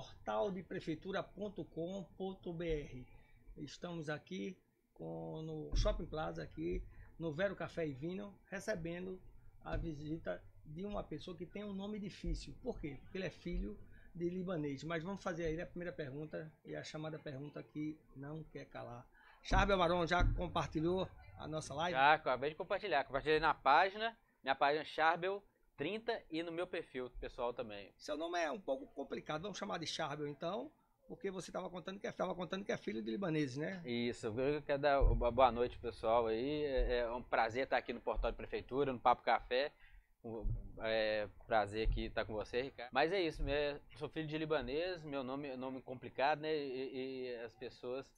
portaldeprefeitura.com.br. Estamos aqui com, no Shopping Plaza, aqui no Vero Café e Vino, recebendo a visita de uma pessoa que tem um nome difícil. Por quê? Porque ele é filho de libanês. Mas vamos fazer aí a primeira pergunta e a chamada pergunta que não quer calar. Charbel Maron já compartilhou a nossa live? Já, acabei de compartilhar. Compartilhei na página, minha página é Charbel 30 e no meu perfil pessoal também. Seu nome é um pouco complicado, vamos chamar de Charbel então, porque você estava contando que estava é, contando que é filho de libanês, né? Isso. Eu quero dar uma boa noite pessoal aí. É, é um prazer estar aqui no Portal de Prefeitura, no Papo Café. É prazer aqui estar com você, Ricardo. Mas é isso, eu sou filho de libanês, meu nome é nome complicado, né? E, e as pessoas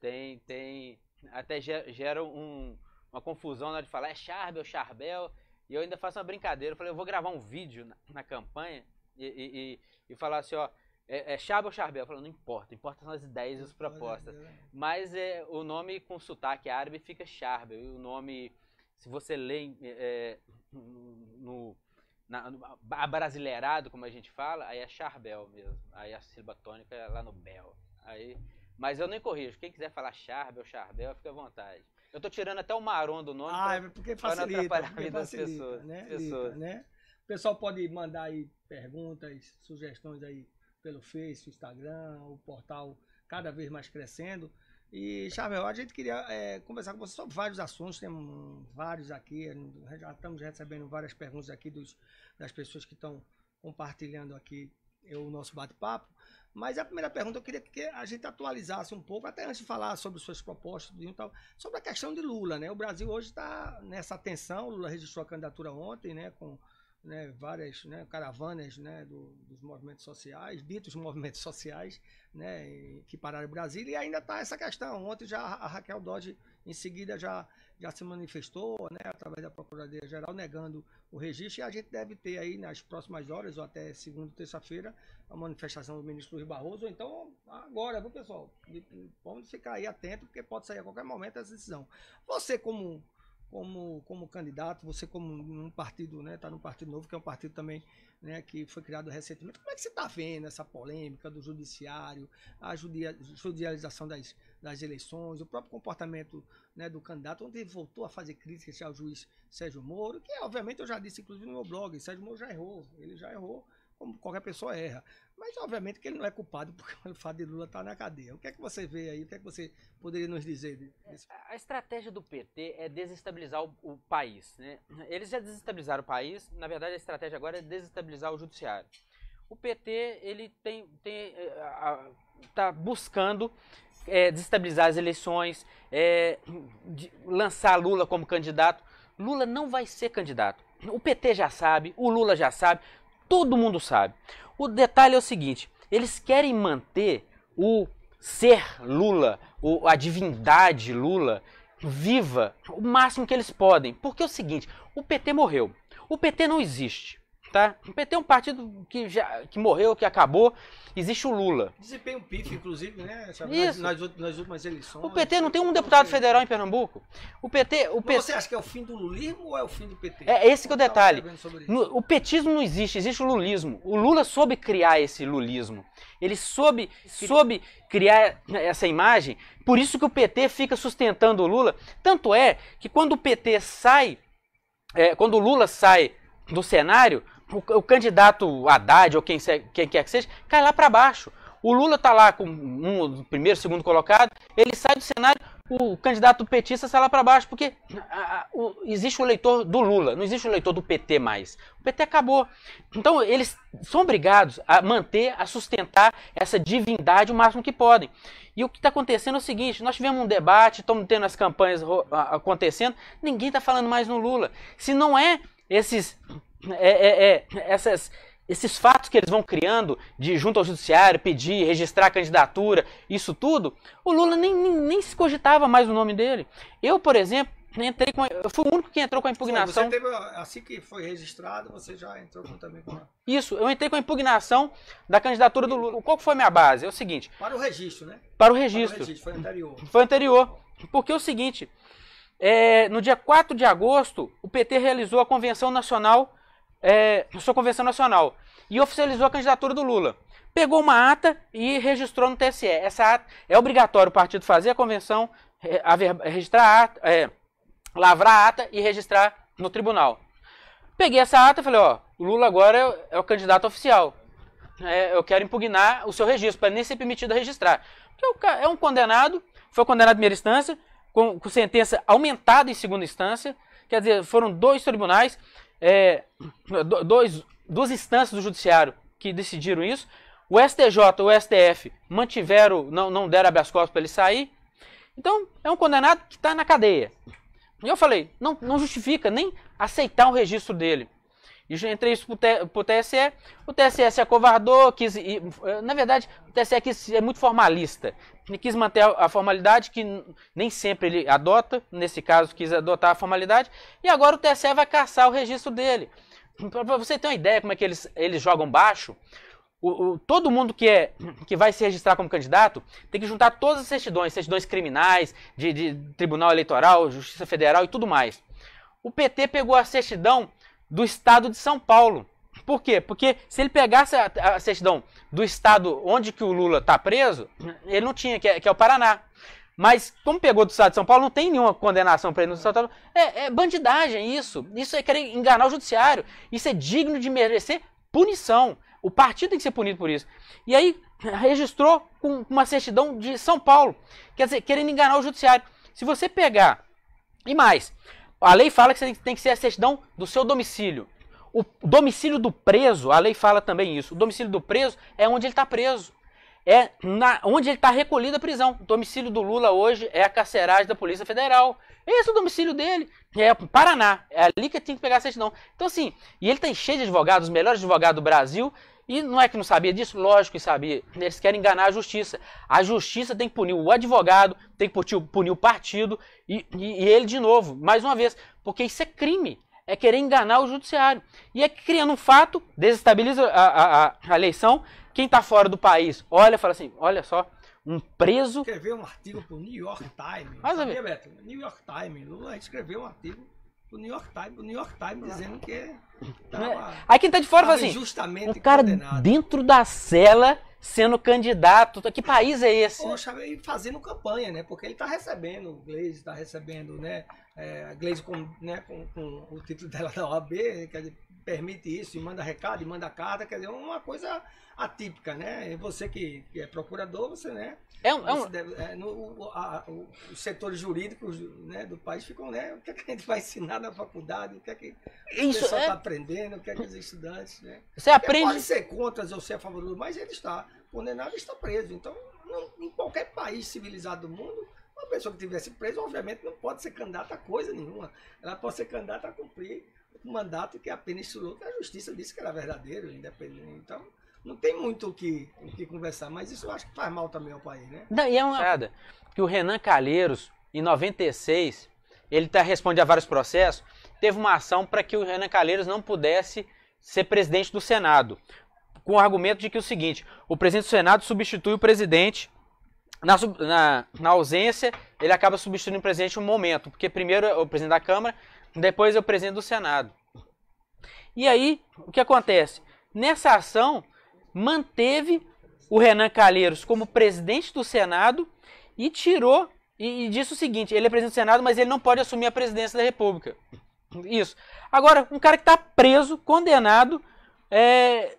têm, têm até geram um, uma confusão na hora de falar é Charbel, Charbel. E eu ainda faço uma brincadeira. Eu falei, eu vou gravar um vídeo na, na campanha e, e, e, e, falar assim, ó. É, é Chaba ou Charbel? Eu falo, não importa, importa são as ideias e as propostas. Mas é, o nome com sotaque árabe fica Charbel. E o nome, se você lê é, é no, na, no, abrasileirado, como a gente fala, aí é Charbel mesmo. Aí a sílaba tônica é lá no Bel. Aí, mas eu nem corrijo. Quem quiser falar Charbel, Charbel, fica à vontade. Eu tô tirando até o Maron do nome. Ah, pra, é porque facilita. Para não atrapalhar a vida facilita, das pessoas. Né? pessoas. né? O pessoal pode mandar aí perguntas, sugestões aí pelo Face, Instagram, o portal cada vez mais crescendo. E, Charbel, a gente queria é, conversar com você sobre vários assuntos, Tem vários aqui, já estamos recebendo várias perguntas aqui dos, das pessoas que estão compartilhando aqui é o nosso bate-papo. Mas a primeira pergunta eu queria que a gente atualizasse um pouco, até antes de falar sobre suas propostas e tal, sobre a questão de Lula, né? O Brasil hoje está nessa tensão, Lula registrou a candidatura ontem, né? Com né, várias né, caravanas né, do, dos movimentos sociais, ditos movimentos sociais, né, que pararam o Brasil, e ainda está essa questão. Ontem já a Raquel Dodge em seguida já, já se manifestou, né, através da Procuradoria Geral, negando o registro. E a gente deve ter aí nas próximas horas, ou até segunda, terça-feira, a manifestação do ministro Luiz Barroso. Então, agora, viu, pessoal? Vamos ficar aí atento, porque pode sair a qualquer momento essa decisão. Você, como como, como candidato, você como um partido, né, está no Partido Novo, que é um partido também, né, que foi criado recentemente. Como é que você está vendo essa polêmica do judiciário, a judicialização das, das eleições, o próprio comportamento, né, do candidato, onde ele voltou a fazer críticas ao juiz Sérgio Moro, que obviamente eu já disse inclusive no meu blog, Sérgio Moro já errou, ele já errou como qualquer pessoa erra. Mas, obviamente, que ele não é culpado porque o fato de Lula estar tá na cadeia. O que é que você vê aí? O que é que você poderia nos dizer? disso? É, a estratégia do PT é desestabilizar o, o país. Né? Eles já desestabilizaram o país. Na verdade, a estratégia agora é desestabilizar o judiciário. O PT ele tem está é, buscando é, desestabilizar as eleições, é, de, lançar Lula como candidato. Lula não vai ser candidato. O PT já sabe, o Lula já sabe, Todo mundo sabe. O detalhe é o seguinte: eles querem manter o ser Lula, ou a divindade Lula, viva o máximo que eles podem. Porque é o seguinte: o PT morreu. O PT não existe. Tá? O PT é um partido que já que morreu, que acabou. Existe o Lula. Desempenho PIF, inclusive, né? Isso. Nas, nas, nas, últimas eleições. O PT não tem um deputado federal em Pernambuco. O PT. O PT... Você acha que é o fim do lulismo ou é o fim do PT? É esse que é o detalhe. o petismo não existe, existe o lulismo. O Lula soube criar esse lulismo. Ele soube, soube criar essa imagem. Por isso que o PT fica sustentando o Lula. Tanto é que quando o PT sai. É, quando o Lula sai do cenário, o, o candidato Haddad ou quem, quem quer que seja cai lá para baixo. O Lula está lá com um primeiro, segundo colocado, ele sai do cenário, o candidato petista sai lá para baixo, porque a, a, o, existe o eleitor do Lula, não existe o eleitor do PT mais. O PT acabou. Então eles são obrigados a manter, a sustentar essa divindade o máximo que podem. E o que está acontecendo é o seguinte: nós tivemos um debate, estamos tendo as campanhas acontecendo, ninguém está falando mais no Lula. Se não é esses é, é, é, essas, esses fatos que eles vão criando de junto ao judiciário, pedir, registrar a candidatura, isso tudo, o Lula nem, nem, nem, se cogitava mais o nome dele. Eu, por exemplo, entrei com. Eu fui o único que entrou com a impugnação. Você teve, assim que foi registrado, você já entrou também com a... Isso, eu entrei com a impugnação da candidatura do Lula. Qual foi a minha base? É o seguinte. Para o registro, né? Para o registro. Para o registro foi anterior. Foi anterior. Porque é o seguinte. É, no dia 4 de agosto, o PT realizou a Convenção Nacional é, sua convenção nacional e oficializou a candidatura do Lula. Pegou uma ata e registrou no TSE. Essa ata é obrigatório o partido fazer a convenção, a registrar a ata, é, lavrar a ata e registrar no tribunal. Peguei essa ata e falei, ó, o Lula agora é, o é candidato oficial. É, eu quero impugnar o seu registro, para nem ser permitido registrar. Porque é um condenado, foi condenado em primeira instância, com, com sentença aumentada em segunda instância, quer dizer, foram dois tribunais é, dois, duas instâncias do judiciário que decidiram isso. O STJ e o STF mantiveram, não, não deram habeas corpus para ele sair. Então, é um condenado que está na cadeia. E eu falei, não, não justifica nem aceitar o registro dele. Entrei isso pro TSE, o TSE se acovardou, quis, e, eh, na verdade, o TSE quis, é muito formalista, ele quis manter a, a formalidade que nem sempre ele adota, nesse caso quis adotar a formalidade, e agora o TSE vai caçar o registro dele. Para você ter uma ideia como é que eles, eles jogam baixo, o, o, todo mundo que, é, que vai se registrar como candidato tem que juntar todas as certidões, certidões criminais, de, de Tribunal Eleitoral, Justiça Federal e tudo mais. O PT pegou a certidão do estado de São Paulo. Por quê? Porque se ele pegasse a, certidão do estado onde que o Lula está preso, ele não tinha, que é, que é, o Paraná. Mas como pegou do estado de São Paulo, não tem nenhuma condenação para ele no São Paulo. É, é bandidagem isso. Isso é querer enganar o judiciário. Isso é digno de merecer punição. O partido tem que ser punido por isso. E aí registrou com uma certidão de São Paulo. Quer dizer, querendo enganar o judiciário. Se você pegar. E mais, a lei fala que tem que ser a certidão do seu domicílio. O domicílio do preso, a lei fala também isso. O domicílio do preso é onde ele está preso. É na, onde ele está recolhido à prisão. O domicílio do Lula hoje é a carceragem da Polícia Federal. Esse é o domicílio dele. É Paraná. É ali que ele tem que pegar a certidão. Então, assim, e ele tem tá cheio de advogados, os melhores advogados do Brasil, e não é que não sabia disso? Lógico que sabia. Eles querem enganar a justiça. A justiça tem que punir o advogado, tem que punir o partido e, e, e ele de novo, mais uma vez. Porque isso é crime. É querer enganar o judiciário. E é que criando um fato, desestabiliza a, a, a eleição. Quem está fora do país olha fala assim: olha só, um preso. Escreveu um artigo para o New York Times. Mais uma Beto? New York Times. Lula escreveu um artigo pro New York Times, o New York Times dizendo que tava, tá né? Aí quem tá de fora fala tá assim, justamente cara condenado. dentro da cela sendo candidato, que país é esse? Poxa, e fazendo campanha, né? Porque ele tá recebendo, o Gleisi tá recebendo, né? É, a Gleise com, né, com, com, o título dela da OAB, que permite isso, e manda recado, e manda carta, quer dizer, uma coisa atípica, né? E você que, que, é procurador, você, né? É um, é um... Deve, é, no, a, o, os setores jurídicos né, do país ficam, né? O que, é que a gente vai ensinar na faculdade, o que é que isso o pessoal está é. aprendendo, o que é que os estudantes, né? Você é, aprende... Pode ser contra ou ser a favor, mas ele está condenado e está preso. Então, não, em qualquer país civilizado do mundo, uma pessoa que tivesse presa, obviamente, não pode ser candidata a coisa nenhuma. Ela pode ser candidata a cumprir o mandato que apenas estourou, que a justiça disse que era verdadeiro, independente. Então, não tem muito o que, o que conversar, mas isso eu acho que faz mal também ao país, né? Não, e é uma que o Renan Calheiros, em 96, ele tá, responde a vários processos, teve uma ação para que o Renan Calheiros não pudesse ser presidente do Senado, com o argumento de que é o seguinte, o presidente do Senado substitui o presidente na, na, na, ausência, ele acaba substituindo o presidente um momento, porque primeiro é o presidente da Câmara, depois é o presidente do Senado. E aí, o que acontece? Nessa ação, manteve o Renan Calheiros como presidente do Senado e tirou e, e disse o seguinte: ele é presidente do Senado, mas ele não pode assumir a presidência da República. Isso. Agora, um cara que está preso, condenado, é,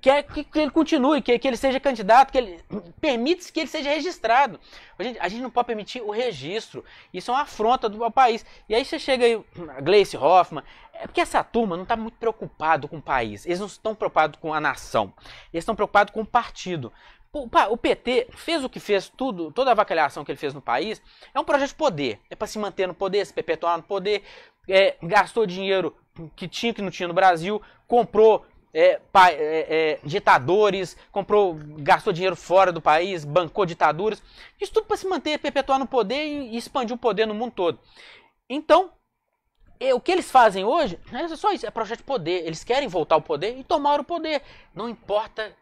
quer que, ele continue, que, ele seja candidato, que ele permite que ele seja registrado. A gente, a gente não pode permitir o registro. Isso é uma afronta do país. E aí você chega aí, Gleice Hoffmann. É porque essa turma não está muito preocupado com o país. Eles não estão preocupados com a nação. Eles estão preocupados com o partido. O PT fez o que fez tudo, toda a avacalhação que ele fez no país, é um projeto de poder. É para se manter no poder, se perpetuar no poder. É, gastou dinheiro que tinha que não tinha no Brasil, comprou é, pa, é, é, ditadores, comprou, gastou dinheiro fora do país, bancou ditaduras. Isso tudo para se manter, perpetuar no poder e expandir o poder no mundo todo. Então, é, o que eles fazem hoje é só isso, é projeto de poder. Eles querem voltar ao poder e tomar o poder. Não importa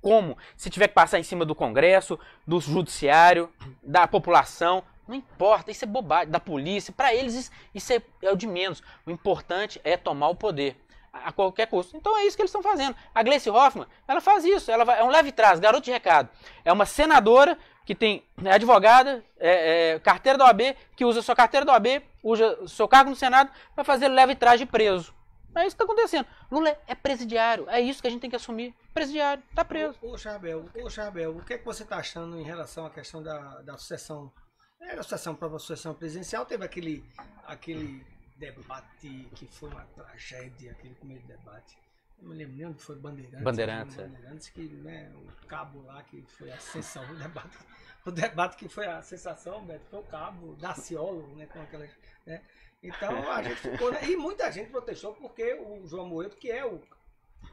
como. Se tiver que passar em cima do Congresso, do Judiciário, da população, não importa. Isso é bobagem. Da polícia, para eles isso é, é o de menos. O importante é tomar o poder a qualquer custo. Então é isso que eles estão fazendo. A Gleice Hoffmann, ela faz isso, ela vai, é um leve trás, garoto de recado. É uma senadora que tem é advogada, é, é, carteira da OAB, que usa sua carteira da OAB, usa seu cargo no Senado para fazer leve trás de preso. É isso que está acontecendo. Lula é presidiário, é isso que a gente tem que assumir. Presidiário, está preso. Ô, ô, Chabel, ô o que é que você está achando em relação à questão da, da sucessão? Era é, a sucessão, a sucessão presidencial, teve aquele, aquele debate que foi uma tragédia, aquele primeiro debate. Eu me lembro nem onde foi Bandeirantes. Bandeirantes, é. Bandeirantes que, né, o cabo lá que foi a sensação, o debate, o debate que foi a sensação, Beto, foi o cabo, Daciólogo, né, com aquelas, né? Então a gente ficou, né, e muita gente protestou porque o João Moedo, que é o,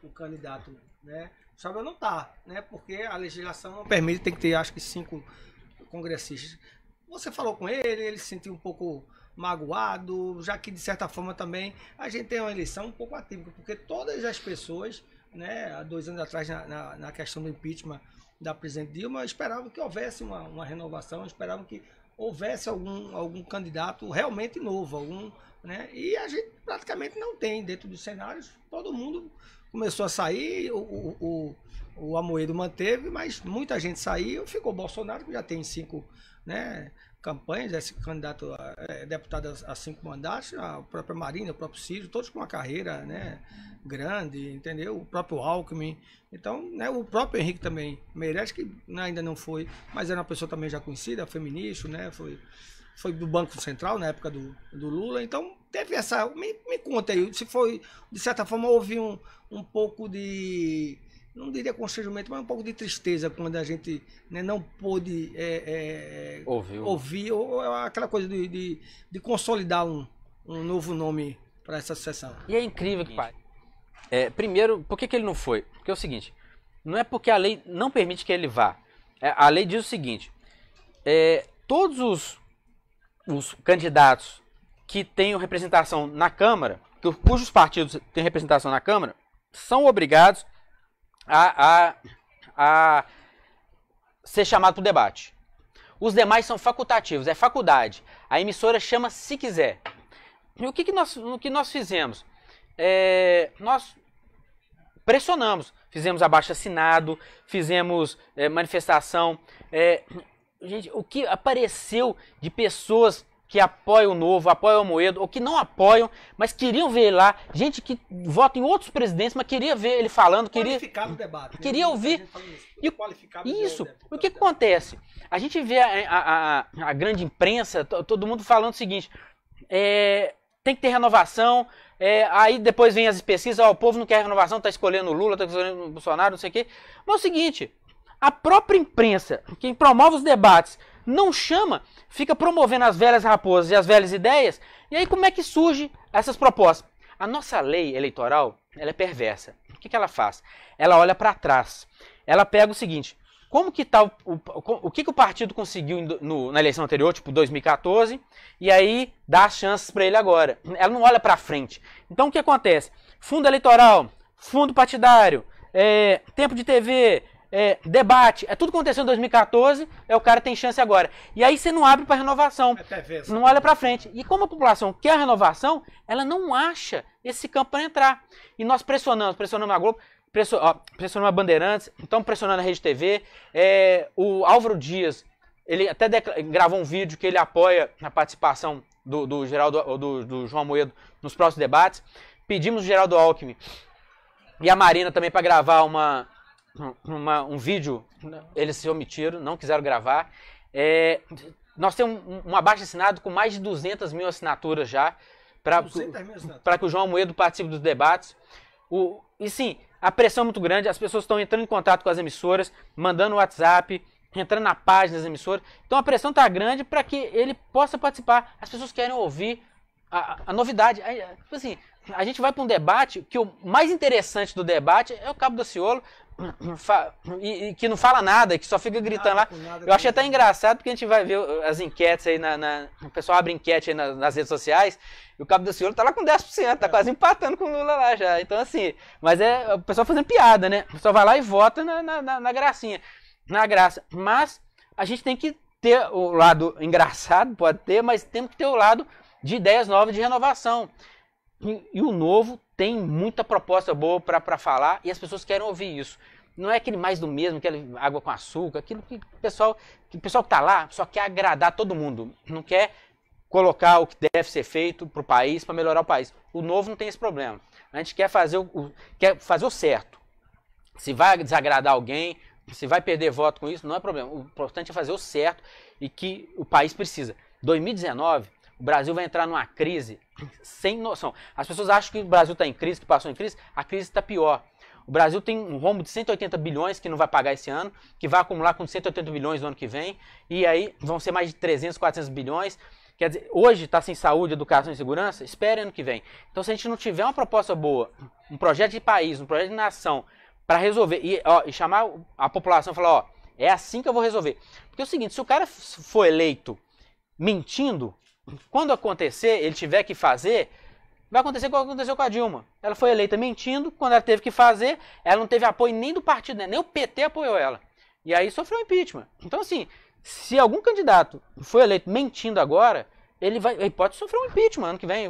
o candidato, né, sabe, não tá, né, porque a legislação não permite, tem que ter, acho que cinco congressistas. Você falou com ele, ele se sentiu um pouco magoado, já que de certa forma também a gente tem uma eleição um pouco atípica, porque todas as pessoas, né, há dois anos atrás na, na, na questão do impeachment da presidente Dilma, esperavam que houvesse uma, uma renovação, esperavam que houvesse algum, algum candidato realmente novo, algum, né, e a gente praticamente não tem dentro dos cenários, todo mundo começou a sair, o, o, o, o Amoedo manteve, mas muita gente saiu, ficou Bolsonaro, que já tem cinco, né, campanhas, né, esse candidato a, é, deputado a, cinco mandatos, a própria Marina, o próprio Ciro, todos com uma carreira né, grande, entendeu? O próprio Alckmin. Então, né, o próprio Henrique também merece, que né, ainda não foi, mas era uma pessoa também já conhecida, foi né? Foi, foi do Banco Central na época do, do Lula. Então, teve essa. Me, me conta aí, se foi, de certa forma, houve um, um pouco de não diria constrangimento, mas um pouco de tristeza quando a gente né, não pôde é, é, é ouvir, ou, é aquela coisa de, de, de consolidar um, um, novo nome para essa sessão. E é incrível que, pai. É, primeiro, por que, que ele não foi? Porque é o seguinte: não é porque a lei não permite que ele vá. É, a lei diz o seguinte: todos os, os candidatos que tenham representação na Câmara, cujos partidos têm representação na Câmara, são obrigados a, a, a ser chamado para o debate. Os demais são facultativos, é faculdade. A emissora chama se quiser. E o que, que, nós, o que nós fizemos? É, nós pressionamos, fizemos abaixo assinado, fizemos é, manifestação. É, gente, o que apareceu de pessoas que apoiam o Novo, apoiam o Moedo, ou que não apoiam, mas queriam ver ele lá, gente que vota em outros presidentes, mas queria ver ele falando, queria né? o debate, queria ouvir e isso. Né? O que acontece? A gente vê a, a, a grande imprensa, todo mundo falando o seguinte: é, tem que ter renovação. É, aí depois vem as pesquisas, ó, o povo não quer renovação, está escolhendo o Lula, está escolhendo o Bolsonaro, não sei o quê. Mas é o seguinte, a própria imprensa, quem promove os debates, não chama, fica promovendo as velhas raposas e as velhas ideias. E aí como é que surge essas propostas? A nossa lei eleitoral, ela é perversa. O que, que ela faz? Ela olha para trás. Ela pega o seguinte, como que tá o, o, o que, que o partido conseguiu no, na eleição anterior, tipo 2014, e aí dá as chances para ele agora. Ela não olha para frente. Então o que acontece? Fundo eleitoral, fundo partidário, é, tempo de TV, é, debate, é tudo que aconteceu em 2014, é o cara tem chance agora. E aí você não abre para renovação, é não olha para frente. E como a população quer a renovação, ela não acha esse campo para entrar. E nós pressionamos, pressionamos a Globo, pressionamos a Bandeirantes, estamos pressionando a Rede TV. É, o Álvaro Dias, ele até gravou um vídeo que ele apoia na participação do, do Geraldo, do, do João Moedo nos próximos debates. Pedimos o Geraldo Alckmin e a Marina também para gravar uma uma, um vídeo, eles se omitiram, não quiseram gravar. É, nós temos um, um abaixo assinado com mais de 200 mil assinaturas já, para que o João Moedo participe dos debates. O, e sim, a pressão é muito grande, as pessoas estão entrando em contato com as emissoras, mandando WhatsApp, entrando na página das emissoras. Então a pressão está grande para que ele possa participar. As pessoas querem ouvir a, a novidade. Tipo assim, a gente vai para um debate que o mais interessante do debate é o Cabo do Ciolo, e, e, que não fala nada, que só fica gritando nada, lá. Nada, eu achei até engraçado porque a gente vai ver as enquetes aí na. na o pessoal abre enquete aí nas, nas redes sociais e o Cabo do Senhor tá lá com 10%, tá é. quase empatando com o Lula lá já. Então, assim, mas é o pessoal fazendo piada, né? O pessoal vai lá e vota na, na, na, na gracinha, na graça. Mas a gente tem que ter o lado engraçado, pode ter, mas temos que ter o lado de ideias novas de renovação. E, o novo tem muita proposta boa para falar e as pessoas querem ouvir isso. Não é aquele mais do mesmo, aquele água com açúcar, aquilo que o pessoal que, o pessoal que está lá só quer agradar todo mundo, não quer colocar o que deve ser feito para o país, para melhorar o país. O novo não tem esse problema. A gente quer fazer o, o, quer fazer o certo. Se vai desagradar alguém, se vai perder voto com isso, não é problema. O importante é fazer o certo e que o país precisa. 2019 o Brasil vai entrar numa crise sem noção. As pessoas acham que o Brasil está em crise, que passou em crise, a crise está pior. O Brasil tem um rombo de 180 bilhões que não vai pagar esse ano, que vai acumular com 180 bilhões no ano que vem, e aí vão ser mais de 300, 400 bilhões. Quer dizer, hoje está sem saúde, educação e segurança, espere ano que vem. Então, se a gente não tiver uma proposta boa, um projeto de país, um projeto de nação, para resolver, e, ó, e chamar a população e falar: ó, é assim que eu vou resolver. Porque é o seguinte, se o cara for eleito mentindo, quando acontecer, ele tiver que fazer, vai acontecer o que aconteceu com a Dilma. Ela foi eleita mentindo, quando ela teve que fazer, ela não teve apoio nem do partido, né? nem o PT apoiou ela. E aí sofreu impeachment. Então, assim, se algum candidato foi eleito mentindo agora, ele, vai, ele pode sofrer um impeachment ano que vem.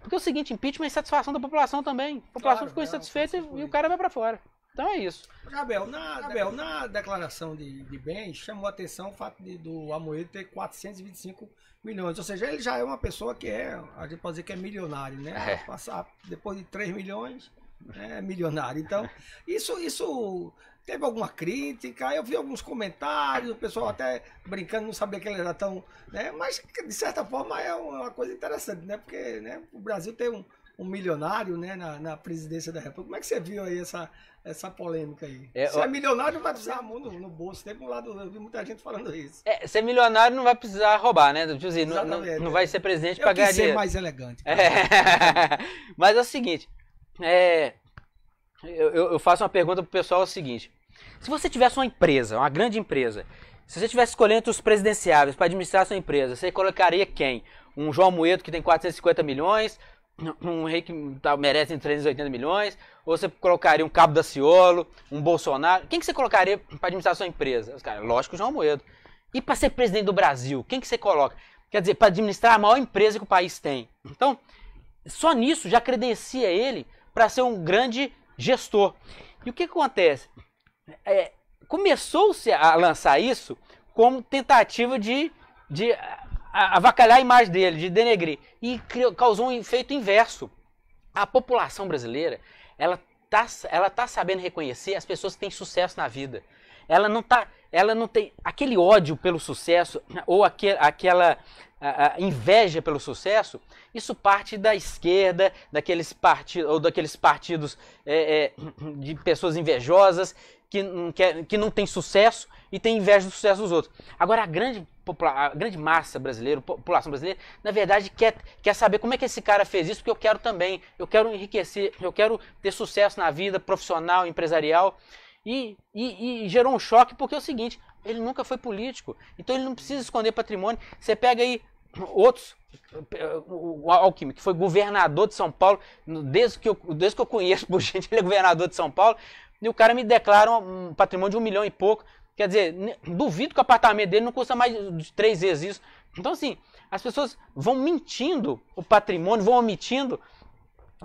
Porque é o seguinte, impeachment é insatisfação da população também. A população claro, ficou insatisfeita e, e o cara vai para fora. Então é isso. Gabriel na, Gabriel na declaração de, de bens, chamou a atenção o fato de, do Amoedo ter 425 milhões. Ou seja, ele já é uma pessoa que é, a gente pode dizer que é milionário, né? É. Passar depois de 3 milhões, né? é milionário. Então, isso, isso teve alguma crítica, eu vi alguns comentários, o pessoal até brincando, não sabia que ele era tão. Né? Mas, de certa forma, é uma é coisa interessante, né? Porque né, o Brasil tem um um milionário né, na, na presidência da República. Como é que você viu aí essa, essa polêmica aí. É, Se é milionário, não vai precisar mundo no bolso. Tem um lado, eu vi muita gente falando isso. É, ser milionário não vai precisar roubar, né? Tipo assim, não, não, não vai ser presidente para ganhar dinheiro. ser mais elegante. É. Mas é o seguinte, é, eu, eu faço uma pergunta pro pessoal é o seguinte. Se você tivesse uma empresa, uma grande empresa, se você tivesse escolhendo entre os presidenciáveis para administrar sua empresa, você colocaria quem? Um João Moedo que tem 450 milhões, um rei que tá, merece 380 milhões, ou você colocaria um Cabo da Ciolo, um Bolsonaro? Quem que você colocaria para administrar sua empresa? Os caras, lógico, o João Moedo. E para ser presidente do Brasil, quem que você coloca? Quer dizer, para administrar a maior empresa que o país tem. Então, só nisso já credencia ele para ser um grande gestor. E o que acontece? É, Começou-se a lançar isso como tentativa de, de avacalhar a imagem dele, de denegrir. E criou, causou um efeito inverso. A população brasileira ela tá, ela tá sabendo reconhecer as pessoas que têm sucesso na vida. Ela não tá, ela não tem aquele ódio pelo sucesso ou aquel, aquela a, a inveja pelo sucesso. Isso parte da esquerda, daqueles partidos ou daqueles partidos é, é, de pessoas invejosas que não, quer, que não tem sucesso e tem inveja do sucesso dos outros. Agora, a grande, a grande massa brasileira, população brasileira, na verdade quer, quer saber como é que esse cara fez isso, porque eu quero também, eu quero enriquecer, eu quero ter sucesso na vida profissional, empresarial. E, e, e gerou um choque porque é o seguinte, ele nunca foi político, então ele não precisa esconder patrimônio. Você pega aí outros o Alckmin, que foi governador de São Paulo, desde que eu, desde que eu conheço por gente, ele é governador de São Paulo, e o cara me declara um, patrimônio de um milhão e pouco. Quer dizer, duvido que o apartamento dele não custa mais de três vezes isso. Então, assim, as pessoas vão mentindo o patrimônio, vão omitindo.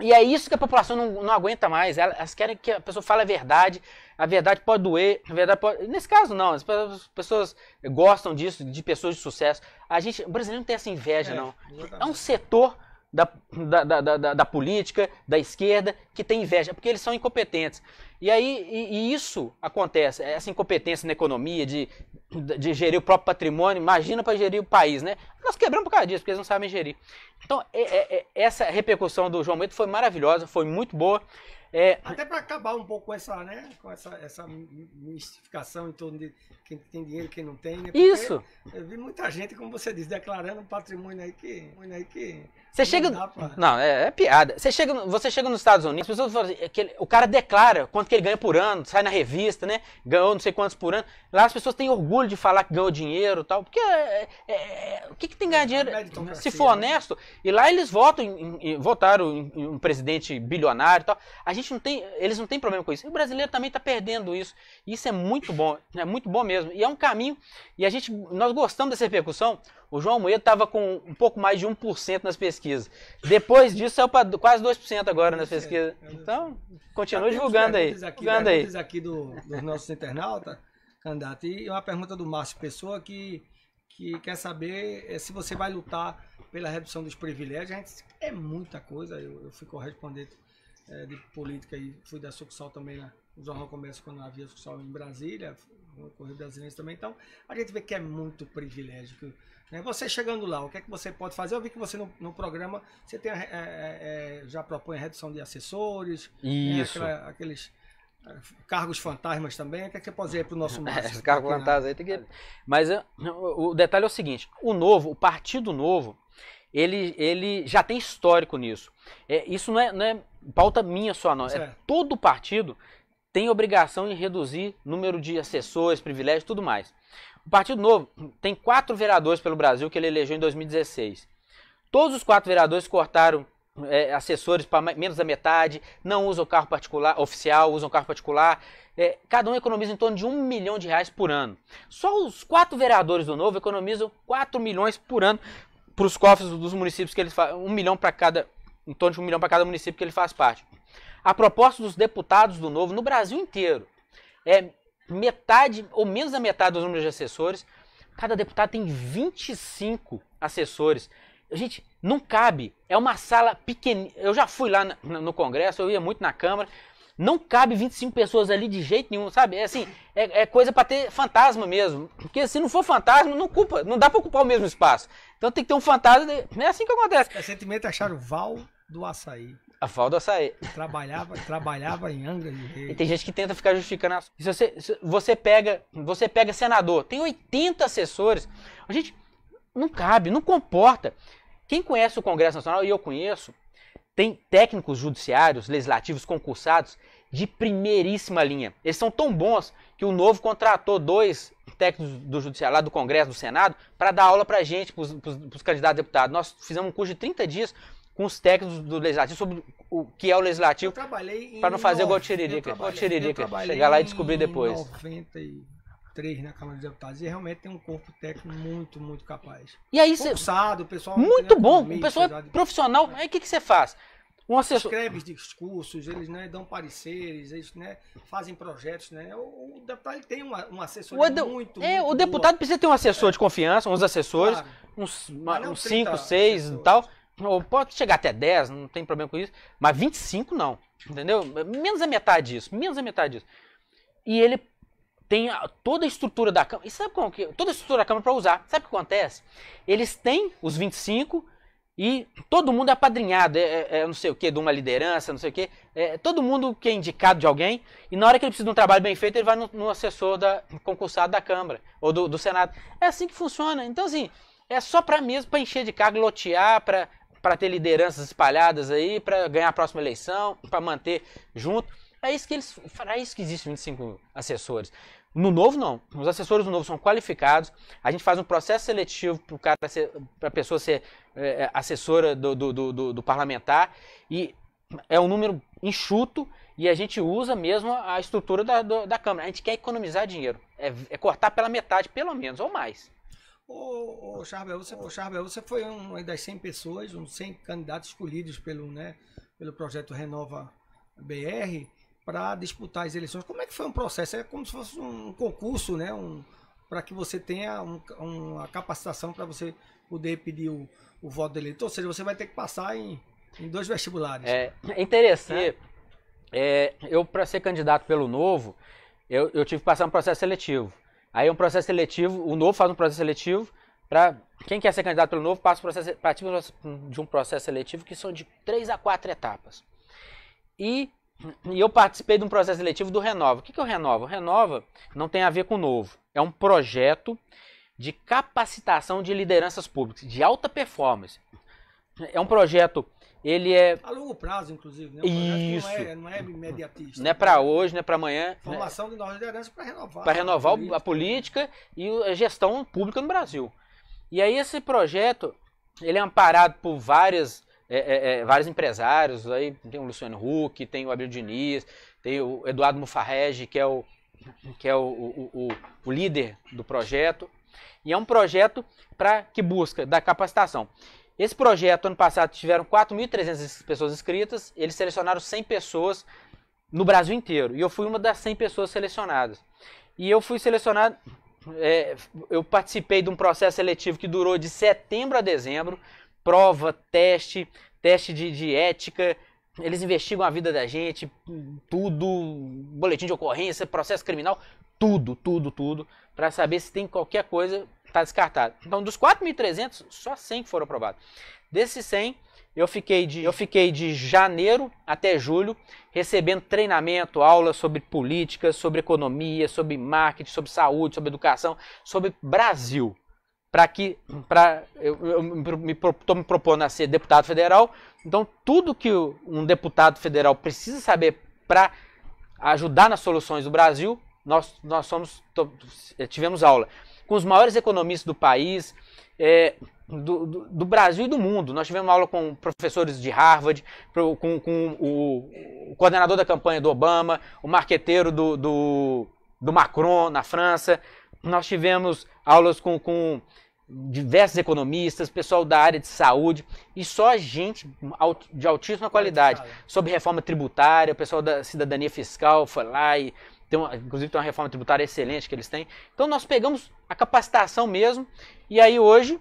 E é isso que a população não, não aguenta mais. Elas querem que a pessoa fale a verdade. A verdade pode doer. A verdade pode... Nesse caso, não. As pessoas gostam disso, de pessoas de sucesso. A gente, o brasileiro não tem essa inveja, é, não. É um setor da, da, da, da, da política, da esquerda, que tem inveja, porque eles são incompetentes. E aí e, e isso acontece, é essa incompetência na economia de, de gerir o próprio patrimônio, imagina para gerir o país, né? Nós quebramos por causa disso, porque eles não sabem gerir. Então, é, é, é essa repercussão do João Moedo foi maravilhosa, foi muito boa. É... Até para acabar um pouco com essa, né, com essa, essa mistificação em torno de quem tem dinheiro e quem não tem, né? Isso. Eu vi muita gente, como você diz, declarando patrimônio aí que, patrimônio aí que você chega. Não, não é, é, piada. Você chega, você chega nos Estados Unidos, as pessoas falam assim, o cara declara quanto que ele ganha por ano, sai na revista, né? Ganhou não sei quantos por ano. Lá as pessoas têm orgulho de falar que ganhou dinheiro e tal. Porque é, é, é o que, que tem que ganhar é dinheiro se for né? honesto? E lá eles votam em, em, votaram em, em, um presidente bilionário e tal. A gente não tem. Eles não têm problema com isso. E o brasileiro também está perdendo isso. Isso é muito bom. É muito bom mesmo. E é um caminho. E a gente. Nós gostamos dessa repercussão o João Moedo estava com um pouco mais de 1% nas pesquisas. Depois disso, saiu para quase 2% agora nas pesquisas. É então, tá continua divulgando aí. divulgando aí. aqui do, dos nossos internautas, candidato. E uma pergunta do Márcio Pessoa que, que quer saber é, se você vai lutar pela redução dos privilégios. A gente, é muita coisa. Eu, eu fui correspondente é, de política e fui da Sucursal também na, o Jornal Comércio quando havia Sucursal em Brasília, o Correio Brasileiro também. Então, a gente vê que é muito privilégio que né? Você chegando lá, o que é que você pode fazer? Eu vi que você no, no programa você tem, é, é, é, já propõe a redução de assessores, né? Isso. Né, aquela, aqueles é, cargos fantasmas também. O que é que você pode dizer para o nosso é, Márcio? cargos fantasmas aí tem que. Mas o detalhe é o seguinte: o novo, o Partido Novo, ele, ele já tem histórico nisso. É, isso não é, não é pauta minha só, não. É todo partido tem obrigação em reduzir número de assessores, privilégios tudo mais. O Partido Novo tem quatro vereadores pelo Brasil que ele elegeu em 2016. Todos os quatro vereadores cortaram é, assessores para menos da metade, não usam carro particular oficial, usam carro particular. É, cada um economiza em torno de um milhão de reais por ano. Só os quatro vereadores do Novo economizam 4 milhões por ano para os cofres dos municípios que eles faz. um milhão para cada, em torno de um milhão para cada município que ele faz parte. A proposta dos deputados do Novo no Brasil inteiro é metade ou menos da metade dos números de assessores. Cada deputado tem 25 assessores. Gente, não cabe. É uma sala pequena. Eu já fui lá no Congresso, eu ia muito na Câmara. Não cabe 25 pessoas ali de jeito nenhum, sabe? É assim, é, é coisa para ter fantasma mesmo. Porque se não for fantasma, não culpa, não dá para ocupar o mesmo espaço. Então tem que ter um fantasma. Né? É assim que acontece. Recentemente acharam o Val do Açaí. A falda sair. Trabalhava, trabalhava em Angra de Reis. E tem gente que tenta ficar justificando as ah, Você, você, pega, você pega senador, tem 80 assessores. A gente não cabe, não comporta. Quem conhece o Congresso Nacional, e eu conheço, tem técnicos judiciários, legislativos concursados de primeiríssima linha. Eles são tão bons que o Novo contratou dois técnicos do Judiciário, lá do Congresso, do Senado, para dar aula para gente, para os candidatos a deputados. Nós fizemos um curso de 30 dias com os técnicos do legislativo sobre o que é o legislativo para não fazer igual tiririca, igual tiririca, chegar lá e descobrir depois. 93 na Câmara dos Deputados e realmente tem um corpo técnico muito, muito capaz. E aí você o pessoal muito bom, o pessoal é profissional. É Aí o que você faz? Um assessor... Escreve discursos, eles né, dão pareceres, eles né, fazem projetos. Né? O, o deputado tem uma, um assessor de... muito, é, muito. O deputado boa. precisa ter um assessor é. de confiança, uns assessores, claro. uns, uma, uns cinco, seis e tal pode chegar até 10, não tem problema com isso, mas 25 não, entendeu? Menos a metade disso, menos a metade disso. E ele tem a, toda a estrutura da Câmara, e sabe como que, toda a estrutura da Câmara para usar. Sabe o que acontece? Eles têm os 25 e todo mundo é apadrinhado, é, é, é não sei o que, de uma liderança, não sei o que. É, todo mundo que é indicado de alguém, e na hora que ele precisa de um trabalho bem feito, ele vai no, no assessor da, concursado da Câmara ou do, do Senado. É assim que funciona. Então, assim, é só para mesmo para encher de cargo, lotear, para para ter lideranças espalhadas aí, para ganhar a próxima eleição, para manter junto. É isso que eles, é isso que existe 25 assessores. No novo não, os assessores do novo são qualificados. A gente faz um processo seletivo para a pessoa ser é, é assessora do, do, do, do parlamentar e é um número enxuto e a gente usa mesmo a estrutura da, da, da Câmara. A gente quer economizar dinheiro, é, é, cortar pela metade, pelo menos, ou mais. Ô, ô, Charbel, você, ô Charbel, você foi uma das 100 pessoas, uns 100 candidatos escolhidos pelo, né, pelo projeto Renova BR para disputar as eleições. Como é que foi um processo? É como se fosse um concurso, né? Um, para que você tenha um, uma capacitação para você poder pedir o, o voto do eleitor. Ou seja, você vai ter que passar em, em dois vestibulares. É, é interessante. É. É, eu, para ser candidato pelo Novo, eu, eu tive que passar um processo seletivo. Aí um processo seletivo, o novo faz um processo seletivo para quem quer ser candidato pelo novo passa processo, participa de um processo seletivo que são de três a quatro etapas. E, e eu participei de um processo seletivo do Renova. O que, que é o Renova? O Renova não tem a ver com o novo. É um projeto de capacitação de lideranças públicas, de alta performance. É um projeto ele é. A longo prazo, inclusive, né? Isso. Não é, não é imediatista. Não é para hoje, não é para amanhã. Né? Formação né? de novas lideranças para renovar. Para renovar a política. a política. e a gestão pública no Brasil. E aí esse projeto, ele é amparado por várias, é, é, é vários empresários. Aí tem o Luciano Huck, tem o Abel Diniz, tem o Eduardo Mufarrege, que é o, que é o, o, o, o líder do projeto. E é um projeto para que busca da capacitação. Esse projeto, ano passado, tiveram 4.300 pessoas inscritas. Eles selecionaram 100 pessoas no Brasil inteiro. E eu fui uma das 100 pessoas selecionadas. E eu fui selecionado. É, eu participei de um processo seletivo que durou de setembro a dezembro prova, teste, teste de, de ética. Eles investigam a vida da gente, tudo, boletim de ocorrência, processo criminal, tudo, tudo, tudo, para saber se tem qualquer coisa Está descartado. Então, dos 4.300, só 100 foram aprovados. Desses 100, eu fiquei, de, eu fiquei de janeiro até julho recebendo treinamento, aulas sobre política, sobre economia, sobre marketing, sobre saúde, sobre educação, sobre Brasil. Para que pra, eu estou me, me propondo a ser deputado federal, então tudo que um deputado federal precisa saber para ajudar nas soluções do Brasil, nós, nós somos, tivemos aula com os maiores economistas do país, é, do, do, do, Brasil e do mundo. Nós tivemos aula com professores de Harvard, com, com o, o, coordenador da campanha do Obama, o marqueteiro do, do, do Macron na França. Nós tivemos aulas com, com diversos economistas, pessoal da área de saúde e só gente de altíssima qualidade sobre reforma tributária, o pessoal da cidadania fiscal foi lá e tem uma, inclusive tem uma reforma tributária excelente que eles têm. Então nós pegamos a capacitação mesmo e aí hoje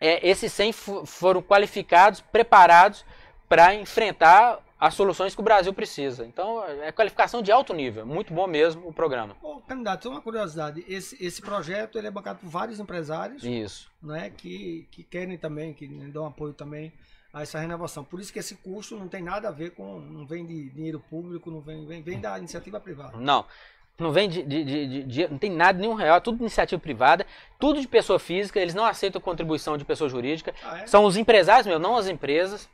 é, esses 100 foram qualificados, preparados para enfrentar as soluções que o Brasil precisa. Então, é qualificação de alto nível, muito bom mesmo o programa. Ô, candidato, uma curiosidade, esse, esse projeto ele é bancado por vários empresários, isso, né, que, que querem também, que dão apoio também a essa renovação. Por isso que esse custo não tem nada a ver com. não vem de dinheiro público, não vem, vem, vem da iniciativa privada. Não. Não vem de, de, de, de Não tem nada, nenhum real, é tudo de iniciativa privada, tudo de pessoa física, eles não aceitam contribuição de pessoa jurídica. Ah, é? São os empresários meu não as empresas.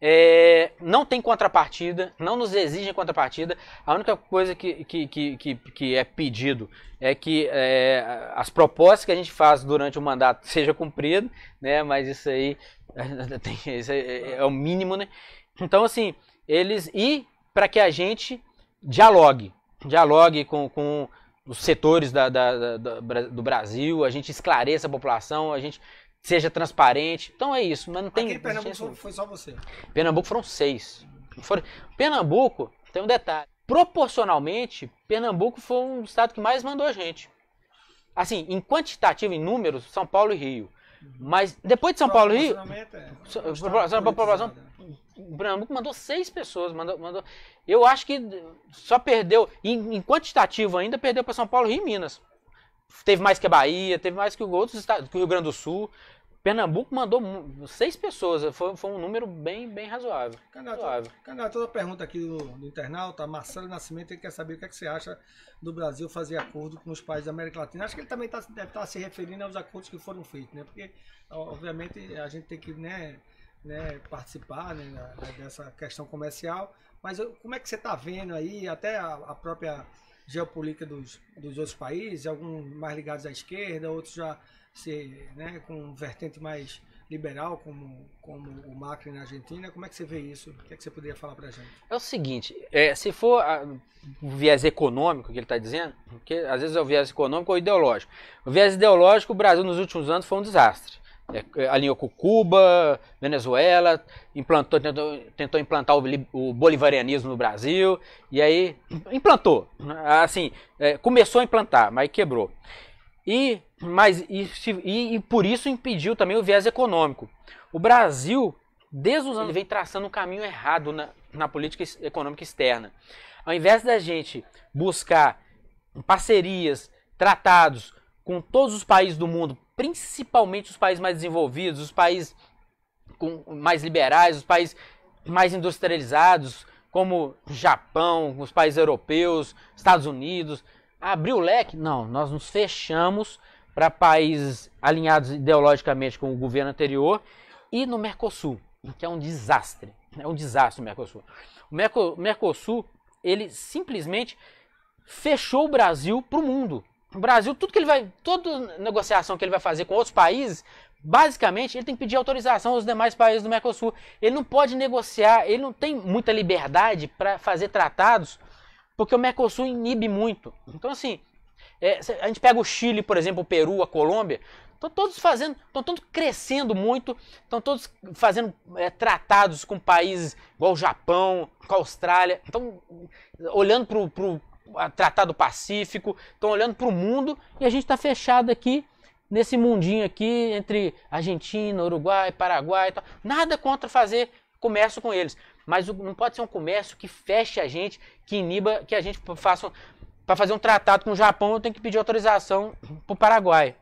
É, não tem contrapartida, não nos exigem contrapartida. A única coisa que, que, que, que, que é pedido é que é, as propostas que a gente faz durante o mandato seja cumprido, né? Mas isso aí Esse é, é, é, o mínimo, né? Então, assim, eles. E para que a gente dialogue. Dialogue com, com os setores da, da, da, do Brasil, a gente esclareça a população, a gente seja transparente. Então é isso, mas não tem. Aqui em Pernambuco foi só você. Pernambuco foram seis. Foram... Pernambuco, tem um detalhe. Proporcionalmente, Pernambuco foi um estado que mais mandou a gente. Assim, em quantitativo, em números, São Paulo e Rio. Uhum. Mas depois de São Paulo e Rio. É. É o né? Branco Pernambuco mandou seis pessoas. Mandou, mandou, eu acho que só perdeu, em, em quantitativo ainda, perdeu para São Paulo, Rio e Minas. Teve mais que a Bahia, teve mais que outros estados, que o Rio Grande do Sul. Pernambuco mandou seis pessoas, foi, foi um número bem, bem razoável. Candidato, toda pergunta aqui do, do, internauta, Marcelo Nascimento, ele quer saber o que, é que você acha do Brasil fazer acordo com os países da América Latina. Acho que ele também tá, deve estar tá se referindo aos acordos que foram feitos, né? Porque, obviamente, a gente tem que né, né, participar né, dessa questão comercial, mas como é que você está vendo aí, até a, a própria geopolítica dos, dos outros países, alguns mais ligados à esquerda, outros já ser né, com um vertente mais liberal, como, como o Macri na Argentina. Como é que você vê isso? O que, é que você poderia falar para a gente? É o seguinte, é, se for a, ah, o viés econômico que ele está dizendo, porque às vezes é o viés econômico ou ideológico. O viés ideológico, o Brasil nos últimos anos foi um desastre. É, é alinhou com Cuba, Venezuela, implantou, tentou, tentou implantar o, o, bolivarianismo no Brasil, e aí implantou. Assim, é, começou a implantar, mas quebrou. E, mas, e, e, e por isso impediu também o viés econômico. O Brasil, desde os anos, vem traçando um caminho errado na, na política econômica externa. Ao invés da gente buscar parcerias, tratados com todos os países do mundo, principalmente os países mais desenvolvidos, os países com, mais liberais, os países mais industrializados, como Japão, os países europeus, Estados Unidos, Abriu o leque? Não, nós nos fechamos para países alinhados ideologicamente com o governo anterior e no Mercosul, que então, é um desastre. É um desastre o Mercosul. O Mercosul, ele simplesmente fechou o Brasil para o mundo. O Brasil, tudo que ele vai, toda negociação que ele vai fazer com outros países, basicamente ele tem que pedir autorização aos demais países do Mercosul. Ele não pode negociar, ele não tem muita liberdade para fazer tratados porque o Mercosul inibe muito. Então, assim, é, a gente pega o Chile, por exemplo, o Peru, a Colômbia, estão todos fazendo, estão todos crescendo muito, estão todos fazendo é, tratados com países igual o Japão, com a Austrália, estão olhando para o Tratado Pacífico, estão olhando para o mundo e a gente está fechado aqui nesse mundinho aqui entre Argentina, Uruguai, Paraguai, e tal. nada contra fazer comércio com eles mas não pode ser um comércio que feche a gente, que iniba que a gente faça. Para fazer um tratado com o Japão, eu tenho que pedir autorização para o Paraguai.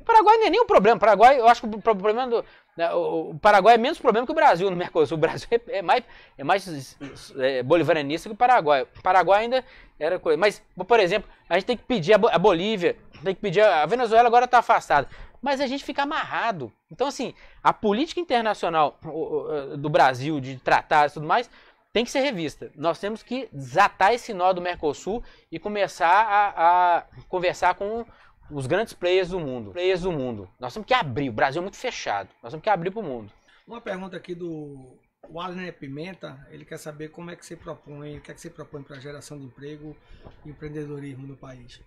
O Paraguai não é nenhum um problema. O Paraguai, eu acho que o problema do. Né, o Paraguai é menos problema que o Brasil no Mercosul. O Brasil é, é mais, é mais é, bolivarianista que o Paraguai. O Paraguai ainda era coisa. Mas, por exemplo, a gente tem que pedir a Bolívia, tem que pedir. A Venezuela agora está afastada mas a gente fica amarrado. Então, assim, a política internacional eh, do Brasil de tratados e tudo mais tem que ser revista. Nós temos que desatar esse nó do Mercosul e começar a, a conversar com os grandes players do mundo. Players do mundo. Nós temos que abrir. O Brasil é muito fechado. Nós temos que abrir para o mundo. Uma pergunta aqui do o Alan Pimenta, ele quer saber como é que você propõe, o que é que você propõe para a geração de emprego e empreendedorismo no país.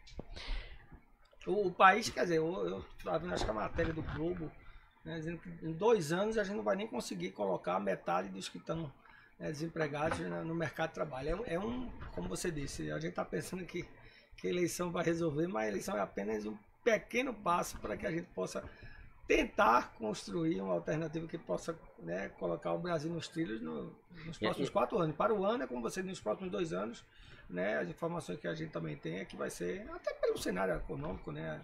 O, o país, quer dizer, eu estava vendo acho que a matéria do Globo, né, dizendo que em dois anos a gente não vai nem conseguir colocar metade dos que estão né, desempregados né, no mercado de trabalho. É, é, um, como você disse, a gente está pensando que, que eleição vai resolver, mas a eleição é apenas um pequeno passo para que a gente possa tentar construir uma alternativa que possa né, colocar o Brasil nos trilhos no, nos é, próximos é. quatro anos. Para o ano, é como você disse nos próximos dois anos, né? As informações que a gente também tem é que vai ser, até pelo cenário econômico, né?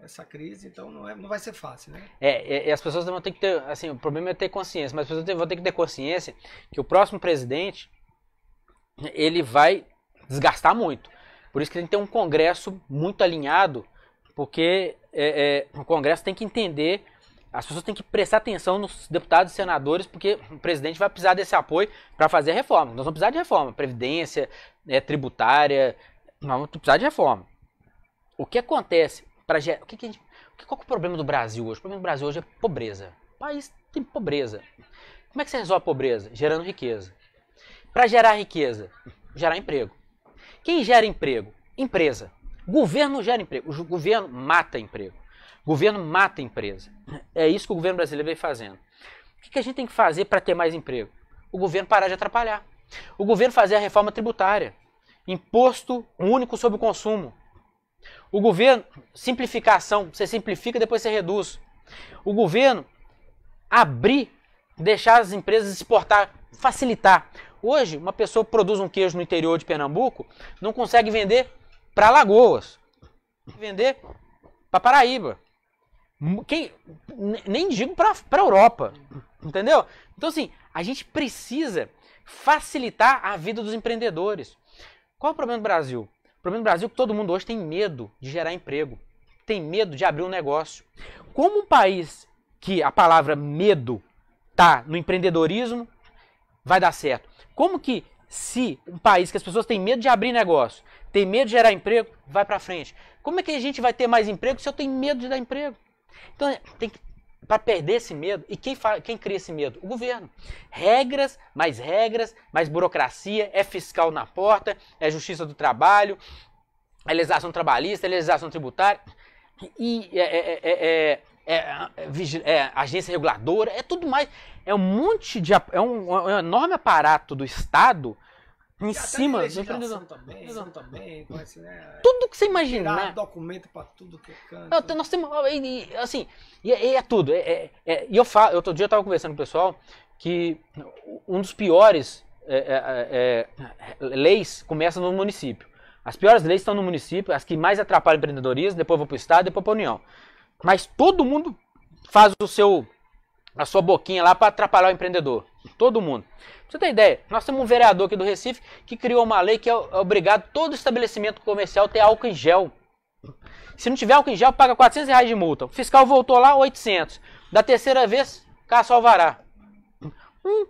Essa crise, então não, é, não vai ser fácil, né? É, e, é, e as pessoas vão ter que ter, assim, o problema é ter consciência, mas as pessoas vão ter que ter consciência que o próximo presidente, ele vai desgastar muito. Por isso que tem que ter um congresso muito alinhado, porque é, é, o congresso tem que entender as pessoas têm que prestar atenção nos deputados e senadores, porque o presidente vai precisar desse apoio para fazer a reforma. Nós vamos precisar de reforma, previdência, né, tributária, nós vamos precisar de reforma. O que acontece? para o que, que gente, qual é o problema do Brasil hoje? O problema do Brasil hoje é pobreza. O país tem pobreza. Como é que você resolve a pobreza? Gerando riqueza. Para gerar riqueza, gerar emprego. Quem gera emprego? Empresa. Governo gera emprego. O governo mata emprego. O governo mata a empresa. É isso que o governo brasileiro vem fazendo. O que a gente tem que fazer para ter mais emprego? O governo parar de atrapalhar. O governo fazer a reforma tributária. Imposto único sobre o consumo. O governo, simplificação. Você simplifica, depois você reduz. O governo abrir, deixar as empresas exportar, facilitar. Hoje, uma pessoa produz um queijo no interior de Pernambuco, não consegue vender para Lagoas, vender para Paraíba, quem, nem digo para a Europa, entendeu? Então, assim, a gente precisa facilitar a vida dos empreendedores. Qual é o problema do Brasil? O problema do Brasil é que todo mundo hoje tem medo de gerar emprego, tem medo de abrir um negócio. Como um país que a palavra medo tá no empreendedorismo, vai dar certo. Como que se um país que as pessoas têm medo de abrir negócio, tem medo de gerar emprego, vai para frente. Como é que a gente vai ter mais emprego se eu tenho medo de dar emprego? Então, tem que para perder esse medo. E quem, quem cria esse medo? O governo. Regras, mais regras, mais burocracia, é fiscal na porta, é justiça do trabalho, é legislação trabalhista, é legislação tributária, e é, é, agência reguladora, é tudo mais. É um monte de. É um, enorme aparato do Estado em e cima do também, também né? Tudo que você imaginar. documento para tudo que é canto. nós temos, assim, e, é, e é tudo. É, é, é, e eu falo, outro dia eu tava conversando com o pessoal que um dos piores é, é leis começa no município. As piores leis estão no município, as que mais atrapalham o empreendedorismo, depois vão para o Estado, depois para a União. Mas todo mundo faz o seu, a sua boquinha lá para atrapalhar o empreendedor. Todo mundo. Pra você tem ideia, nós temos um vereador aqui do Recife que criou uma lei que é, é obrigado todo estabelecimento comercial ter álcool em gel. Se não tiver álcool em gel, paga 400 reais de multa. O fiscal voltou lá, 800. Da terceira vez, caça alvará. Um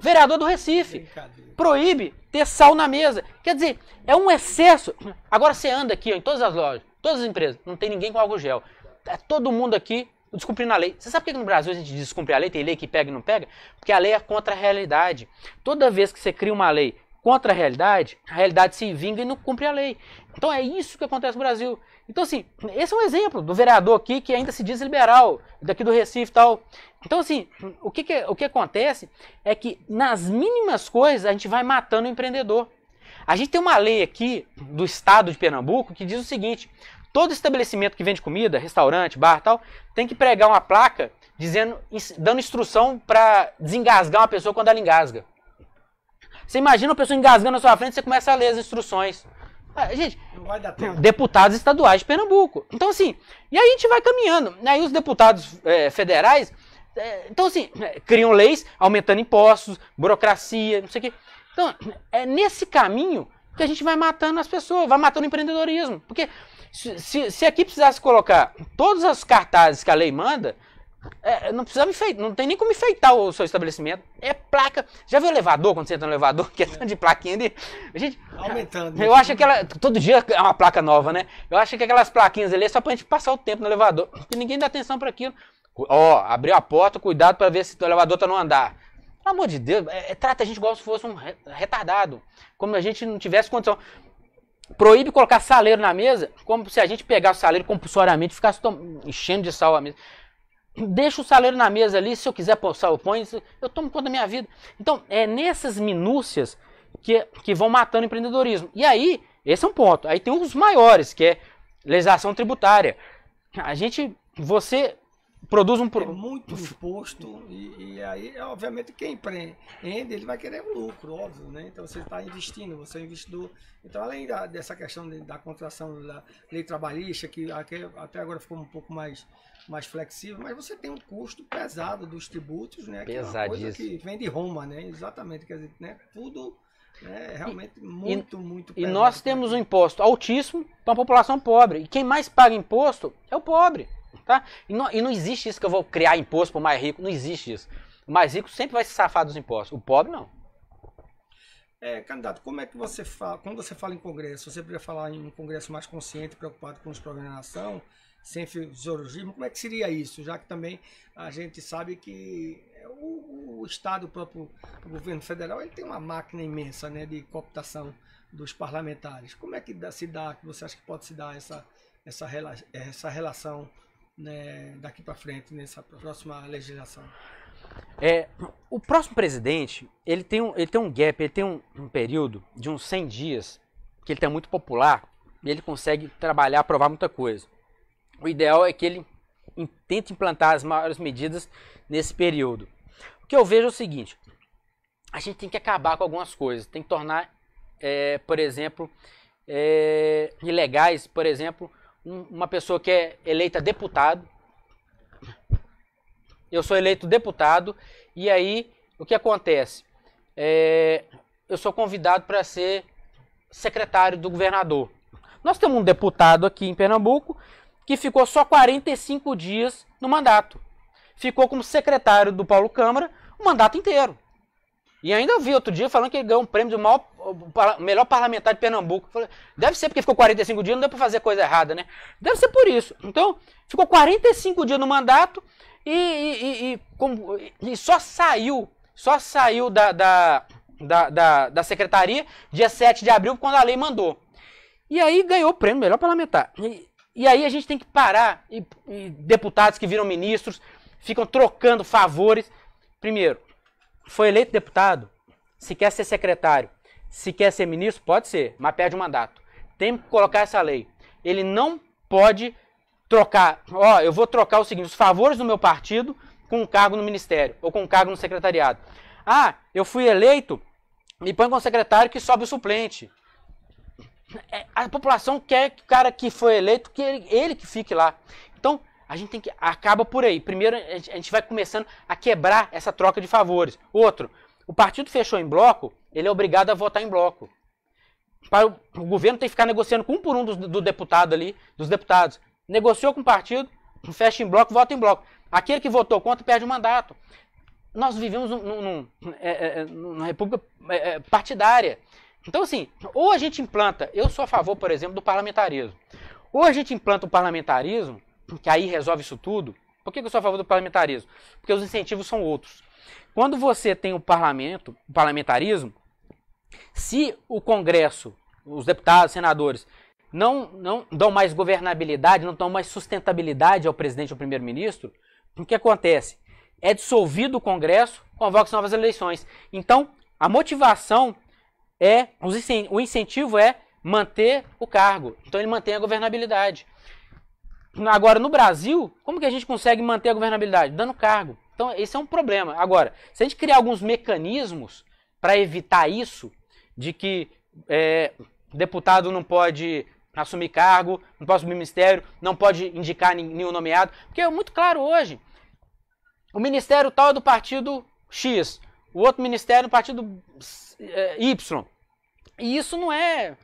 vereador do Recife proíbe ter sal na mesa. Quer dizer, é um excesso. Agora você anda aqui ó, em todas as lojas, todas as empresas, não tem ninguém com álcool gel. É todo mundo aqui descumprindo a lei. Você sabe por que no Brasil a gente descumpre a lei? Tem lei que pega e não pega? Porque a lei é contra a realidade. Toda vez que você cria uma lei contra a realidade, a realidade se vinga e não cumpre a lei. Então é isso que acontece no Brasil. Então, assim, esse é um exemplo do vereador aqui que ainda se diz liberal, daqui do Recife e tal. Então, assim, o que, que, o que acontece é que nas mínimas coisas a gente vai matando o empreendedor. A gente tem uma lei aqui do estado de Pernambuco que diz o seguinte: Todo estabelecimento que vende comida, restaurante, bar tal, tem que pregar uma placa dizendo, dando instrução para desengasgar uma pessoa quando ela engasga. Você imagina uma pessoa engasgando na sua frente, você começa a ler as instruções. Ah, gente, deputados estaduais de Pernambuco. Então, assim, e aí a gente vai caminhando. Aí os deputados é, federais, é, então, assim, é, criam leis aumentando impostos, burocracia, não sei o quê. Então, é nesse caminho porque a gente vai matando as pessoas, vai matando o empreendedorismo. Porque se, se aqui precisasse colocar todas as cartazes que a lei manda, é, não precisava enfeitar, não tem nem como enfeitar o seu estabelecimento. É placa. Já viu elevador quando você entra no elevador, que é tanto de plaquinha de. Gente, Aumentando. Né? Eu acho que ela. Todo dia é uma placa nova, né? Eu acho que aquelas plaquinhas ali é só pra gente passar o tempo no elevador. Porque ninguém dá atenção para aquilo. Ó, abriu a porta, cuidado para ver se o elevador tá no andar. Pelo amor de Deus, é, é, trata a gente igual se fosse um retardado. Como a gente não tivesse condição. Proíbe colocar saleiro na mesa, como se a gente pegasse o saleiro compulsoriamente e ficasse enchendo de sal a mesa. Deixa o saleiro na mesa ali, se eu quiser sal, eu ponho, eu tomo conta da minha vida. Então, é nessas minúcias que, que vão matando o empreendedorismo. E aí, esse é um ponto. Aí tem os maiores, que é legislação tributária. A gente, você produz um pro... é muito imposto e, e, aí obviamente quem empreende ele vai querer um lucro óbvio né então você está investindo você é investidor então além da, dessa questão de, da contração da lei trabalhista que até agora ficou um pouco mais mais flexível mas você tem um custo pesado dos tributos né que é que vem de Roma né exatamente quer dizer né tudo né? é realmente muito, e, muito pesado. E nós temos um imposto altíssimo para a população pobre. E quem mais paga imposto é o pobre tá? E não, e não existe isso que eu vou criar imposto para o mais rico, não existe isso. O mais rico sempre vai se safar dos impostos, o pobre não. É, candidato, como é que você fala? Quando você fala em congresso, você poderia falar em um congresso mais consciente, preocupado com os nação sem fisiologismo, como é que seria isso? Já que também a gente sabe que o, o Estado, o próprio o governo federal, ele tem uma máquina imensa né, de cooptação dos parlamentares. Como é que se dá, que você acha que pode se dar essa, essa, essa relação né, daqui para frente nessa próxima legislação? É, o próximo presidente, ele tem um, ele tem um gap, ele tem um, um período de uns 100 dias, que ele está muito popular, e ele consegue trabalhar, aprovar muita coisa. O ideal é que ele tente implantar as maiores medidas nesse período. O que eu vejo é o seguinte, a gente tem que acabar com algumas coisas, tem que tornar, é, por exemplo, é, ilegais, por exemplo, uma pessoa que é eleita deputado. Eu sou eleito deputado e aí o que acontece? É, eu sou convidado para ser secretário do governador. Nós temos um deputado aqui em Pernambuco que ficou só 45 dias no mandato. Ficou como secretário do Paulo Câmara o mandato inteiro. E ainda eu vi outro dia falando que ele ganhou um prêmio do maior, melhor parlamentar de Pernambuco. Falei, deve ser porque ficou 45 dias, não deu para fazer coisa errada, né? Deve ser por isso. Então, ficou 45 dias no mandato e, e, e, como, e só saiu, só saiu da, da, da, da, da secretaria dia 7 de abril, quando a lei mandou. E aí ganhou o prêmio melhor parlamentar. E, e aí a gente tem que parar, e, e deputados que viram ministros ficam trocando favores. Primeiro, foi eleito deputado, se quer ser secretário, se quer ser ministro, pode ser, mas perde o mandato. Tem que colocar essa lei. Ele não pode trocar, ó, eu vou trocar o seguinte, os favores do meu partido com um cargo no ministério ou com um cargo no secretariado. Ah, eu fui eleito, me põe como secretário que sobe o suplente. É, a população quer que o cara que foi eleito, que ele, ele que fique lá. Então, a gente tem que acaba por aí. Primeiro a gente vai começando a quebrar essa troca de favores. Outro, o partido fechou em bloco, ele é obrigado a votar em bloco. Para o, o governo tem que ficar negociando com um por um dos, do deputado ali, dos deputados. Negociou com o partido, fecha em bloco, vota em bloco. Aquele que votou contra perde o mandato. Nós vivemos num, num, é, é, é, numa república é, é, partidária. Então, assim, ou a gente implanta, eu sou a favor, por exemplo, do parlamentarismo. Ou a gente implanta o parlamentarismo que aí resolve isso tudo. Por que eu sou a favor do parlamentarismo? Porque os incentivos são outros. Quando você tem o parlamento, o parlamentarismo, se o Congresso, os deputados, senadores, não, não dão mais governabilidade, não dão mais sustentabilidade ao presidente ou primeiro-ministro, o que acontece? É dissolvido o Congresso, convoca novas eleições. Então, a motivação é, o incentivo é manter o cargo. Então, ele mantém a governabilidade. Agora, no Brasil, como que a gente consegue manter a governabilidade? Dando cargo. Então, esse é um problema. Agora, se a gente criar alguns mecanismos para evitar isso, de que é, deputado não pode assumir cargo, não pode assumir ministério, não pode indicar nenhum nomeado, porque é muito claro hoje. O ministério tal é do partido X, o outro ministério é do partido é, Y. E isso não é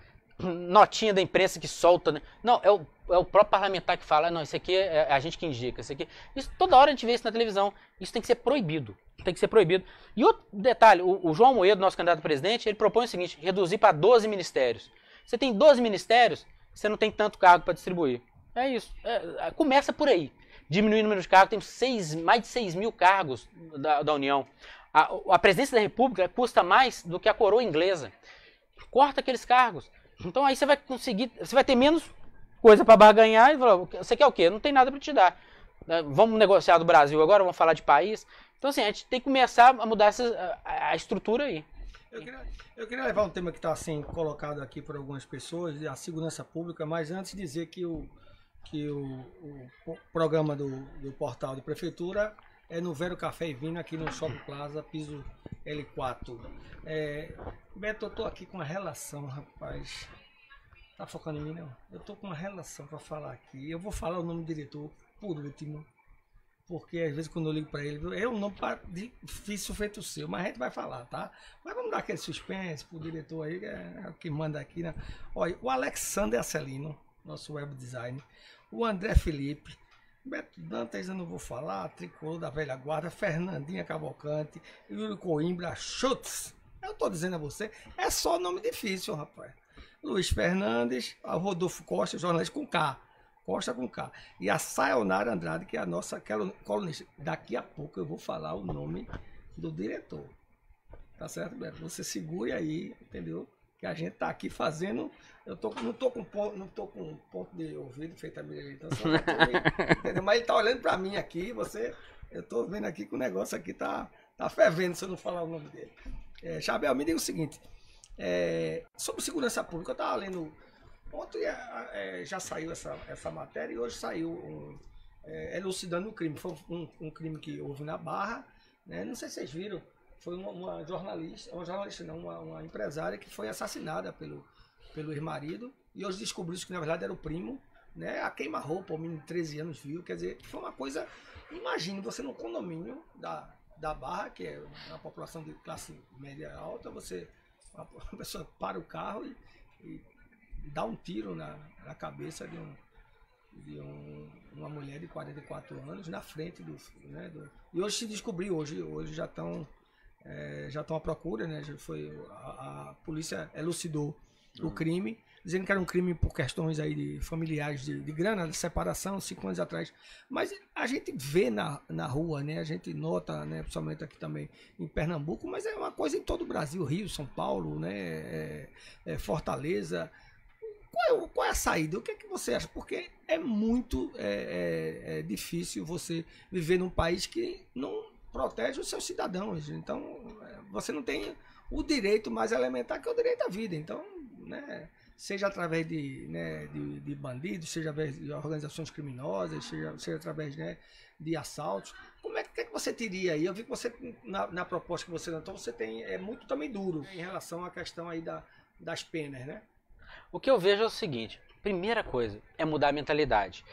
notinha da imprensa que solta, né? Não, é o, é o próprio parlamentar que fala, não, isso aqui é, é a gente que indica, isso aqui. Isso, toda hora a gente vê isso na televisão. Isso tem que ser proibido. Tem que ser proibido. E outro detalhe, o, o João Moedo, nosso candidato a presidente, ele propõe o seguinte: reduzir para 12 ministérios. Você tem 12 ministérios, você não tem tanto cargo para distribuir. É isso. É, é, começa por aí. Diminuir o número de cargos, Tem seis, mais de 6 mil cargos da, da União. A, a presidência da República custa mais do que a coroa inglesa. Corta aqueles cargos. Então aí você vai conseguir, você vai ter menos coisa para barganhar e falar, você quer o quê? Não tem nada para te dar. Né? Vamos negociar do Brasil agora, vamos falar de país. Então assim, a gente tem que começar a mudar essa, a, estrutura aí. Eu queria, eu queria, levar um tema que está assim, colocado aqui por algumas pessoas, a segurança pública, mas antes dizer que o, que o, o programa do, do portal de prefeitura é no Vero Café e Vinho, aqui no Shopping Plaza, piso L4. É, Beto, eu tô aqui com uma relação, rapaz. Tá focando em mim, não? Né? Eu tô com uma relação para falar aqui. Eu vou falar o nome do diretor por último, porque às vezes quando eu ligo para ele, é um nome difícil feito seu, mas a gente vai falar, tá? Mas vamos dar aquele suspense pro diretor aí, que, é, que manda aqui, né? Olha, o Alexander Acelino, nosso web design, o André Felipe, Beto Dantas eu não vou falar, Tricolor da Velha Guarda, Fernandinha Cavalcante, Yuri Coimbra, Schutz. Eu tô dizendo a você, é só nome difícil, rapaz. Luiz Fernandes, Rodolfo Costa, jornalista com K. Costa com K. E a Sayonara Andrade, que é a nossa colunista. Daqui a pouco eu vou falar o nome do diretor. Tá certo, Beto? Você segure aí, entendeu? Que a gente tá aqui fazendo eu tô, não tô com ponto, não tô com ponto de ouvido feito a minha então, Mas ele tá olhando para mim aqui, você. Eu tô vendo aqui que o negócio aqui tá, tá fervendo se eu não falar o nome dele. É, Chabel, me diga o seguinte. É, sobre segurança pública, eu estava lendo. Ontem é, é, já saiu essa, essa matéria e hoje saiu um, é, elucidando o crime. Foi um, um, crime que houve na Barra. Né? Não sei se vocês viram. Foi uma, uma jornalista, uma jornalista não, uma, uma empresária que foi assassinada pelo, pelo ex-marido, e hoje descobrimos que na verdade era o primo, né? A queima-roupa, o menino de 13 anos viu, quer dizer, foi uma coisa. Imagine você num condomínio da, da Barra, que é uma população de classe média alta, você. Uma pessoa para o carro e, e dá um tiro na, na cabeça de, um, de um, uma mulher de 44 anos na frente do, né, do e hoje se descobriu hoje hoje já estão é, já estão à procura né já foi a, a polícia elucidou o ah. crime, dizendo que era um crime por questões aí de familiares de, de grana, de separação, cinco anos atrás. Mas a gente vê na, na rua, né? A gente nota, né? Principalmente aqui também em Pernambuco, mas é uma coisa em todo o Brasil, Rio, São Paulo, né? É, é Fortaleza. Qual é, qual é, a saída? O que é que você acha? Porque é muito é, é, é difícil você viver num país que não protege os seus cidadãos. Então, é, você não tem o direito mais elementar que é o direito à vida. Então, né, seja através de, né, de, de, bandidos, seja através de organizações criminosas, seja, seja através né, de assaltos. Como é que, é que você teria aí? Eu vi que você, na, na proposta que você lançou, você tem é muito também duro em relação à questão aí da, das penas, né? O que eu vejo é o seguinte, primeira coisa é mudar a mentalidade.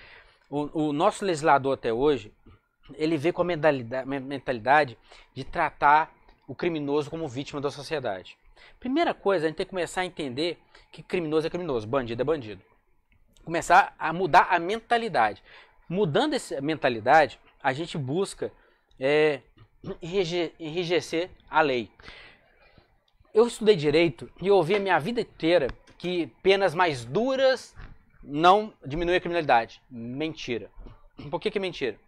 O, o nosso legislador até hoje, ele vê com a mentalidade de tratar o criminoso como vítima da sociedade. Primeira coisa, a gente tem que começar a entender que criminoso é criminoso, bandido é bandido. Começar a mudar a mentalidade. Mudando essa mentalidade, a gente busca é, enrijecer a lei. Eu estudei direito e ouvi a minha vida inteira que penas mais duras não diminuem a criminalidade. Mentira. Por que, que é mentira?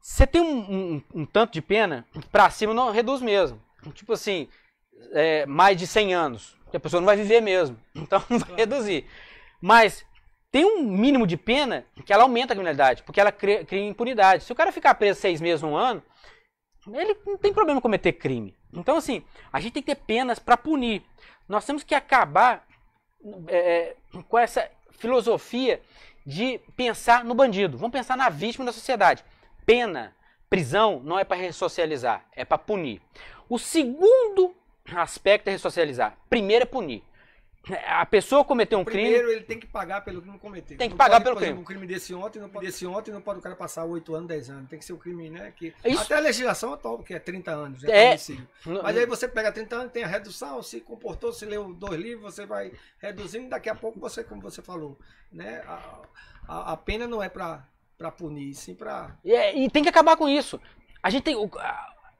Você tem um, um, um tanto de pena, pra cima não reduz mesmo. Tipo assim, é, mais de 100 anos, que a pessoa não vai viver mesmo, então não vai reduzir. Mas tem um mínimo de pena que ela aumenta a criminalidade, porque ela cria, cria impunidade. Se o cara ficar preso seis meses, um ano, ele não tem problema cometer crime. Então, assim, a gente tem que ter penas para punir. Nós temos que acabar é, é, com essa filosofia de pensar no bandido. Vamos pensar na vítima da sociedade. Pena, prisão, não é para ressocializar, é para punir. O segundo aspecto é ressocializar. Primeiro é punir. A pessoa cometeu um Primeiro, crime. Primeiro ele tem que pagar pelo crime cometido. Tem que não pagar pode, pelo crime. Exemplo, um crime desse ontem, não pode, desse ontem, não pode o cara passar 8 anos, 10 anos. Tem que ser o um crime, né? Que, é Isso... Até a legislação atual, que é 30 anos, é, é... Mas aí você pega 30 anos, tem a redução, se comportou, se leu dois livros, você vai reduzindo, daqui a pouco você, como você falou, né? A, a, a pena não é para punir, sim para. E, é, e tem que acabar com isso. A gente tem. O,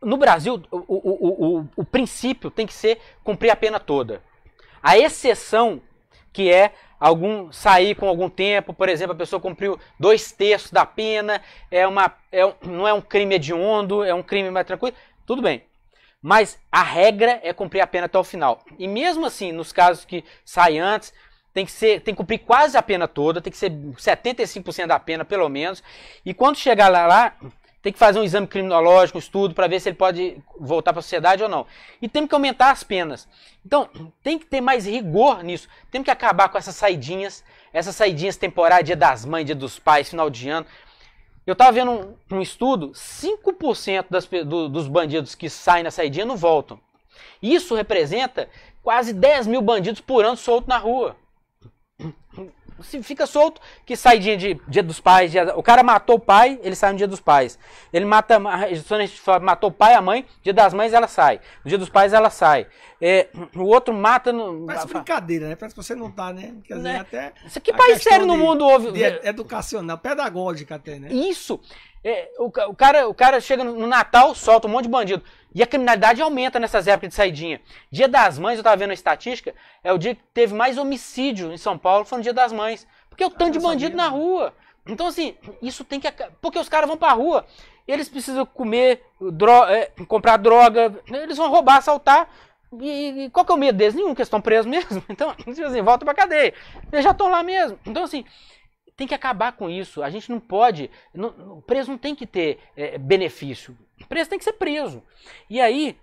no Brasil, o, o, o, o princípio tem que ser cumprir a pena toda. A exceção, que é algum sair com algum tempo, por exemplo, a pessoa cumpriu dois terços da pena, é uma, é não é um crime hediondo, é um crime mais tranquilo, tudo bem. Mas a regra é cumprir a pena até o final. E mesmo assim, nos casos que sai antes, tem que, ser, tem que cumprir quase a pena toda, tem que ser 75% da pena, pelo menos. E quando chegar lá, lá tem que fazer um exame criminológico, um estudo, para ver se ele pode voltar para a sociedade ou não. E temos que aumentar as penas. Então, tem que ter mais rigor nisso. Temos que acabar com essas saidinhas, essas saidinhas temporárias, dia das mães, dia dos pais, final de ano. Eu estava vendo um, um estudo, 5% das, do, dos bandidos que saem na saidinha não voltam. Isso representa quase 10 mil bandidos por ano soltos na rua se fica solto, que sai dia, de, dia dos pais. Dia, o cara matou o pai, ele sai no dia dos pais. Ele mata, matou o pai, e a mãe, dia das mães ela sai. No dia dos pais ela sai. É, o outro mata. No, Parece brincadeira, né? Parece que você não tá, né? Quer dizer, né? até. que país sério no mundo houve? É. Educacional, pedagógica até, né? Isso. É, o, o, cara, o cara chega no Natal, solta um monte de bandido. E a criminalidade aumenta nessas épocas de saidinha. Dia das Mães, eu estava vendo a estatística, é o dia que teve mais homicídio em São Paulo, foi no Dia das Mães. Porque é o tanto de bandido na né? rua. Então, assim, isso tem que. Porque os caras vão pra rua, eles precisam comer, dro... É, comprar droga, eles vão roubar, assaltar. E, e, qual que é o medo deles? Nenhum, que eles estão presos mesmo. Então, tipo assim, volta pra cadeia. Eles já estão lá mesmo. Então, assim, tem que acabar com isso. A gente não pode. Não, o preso não tem que ter é, benefício. O preso tem que ser preso. E aí,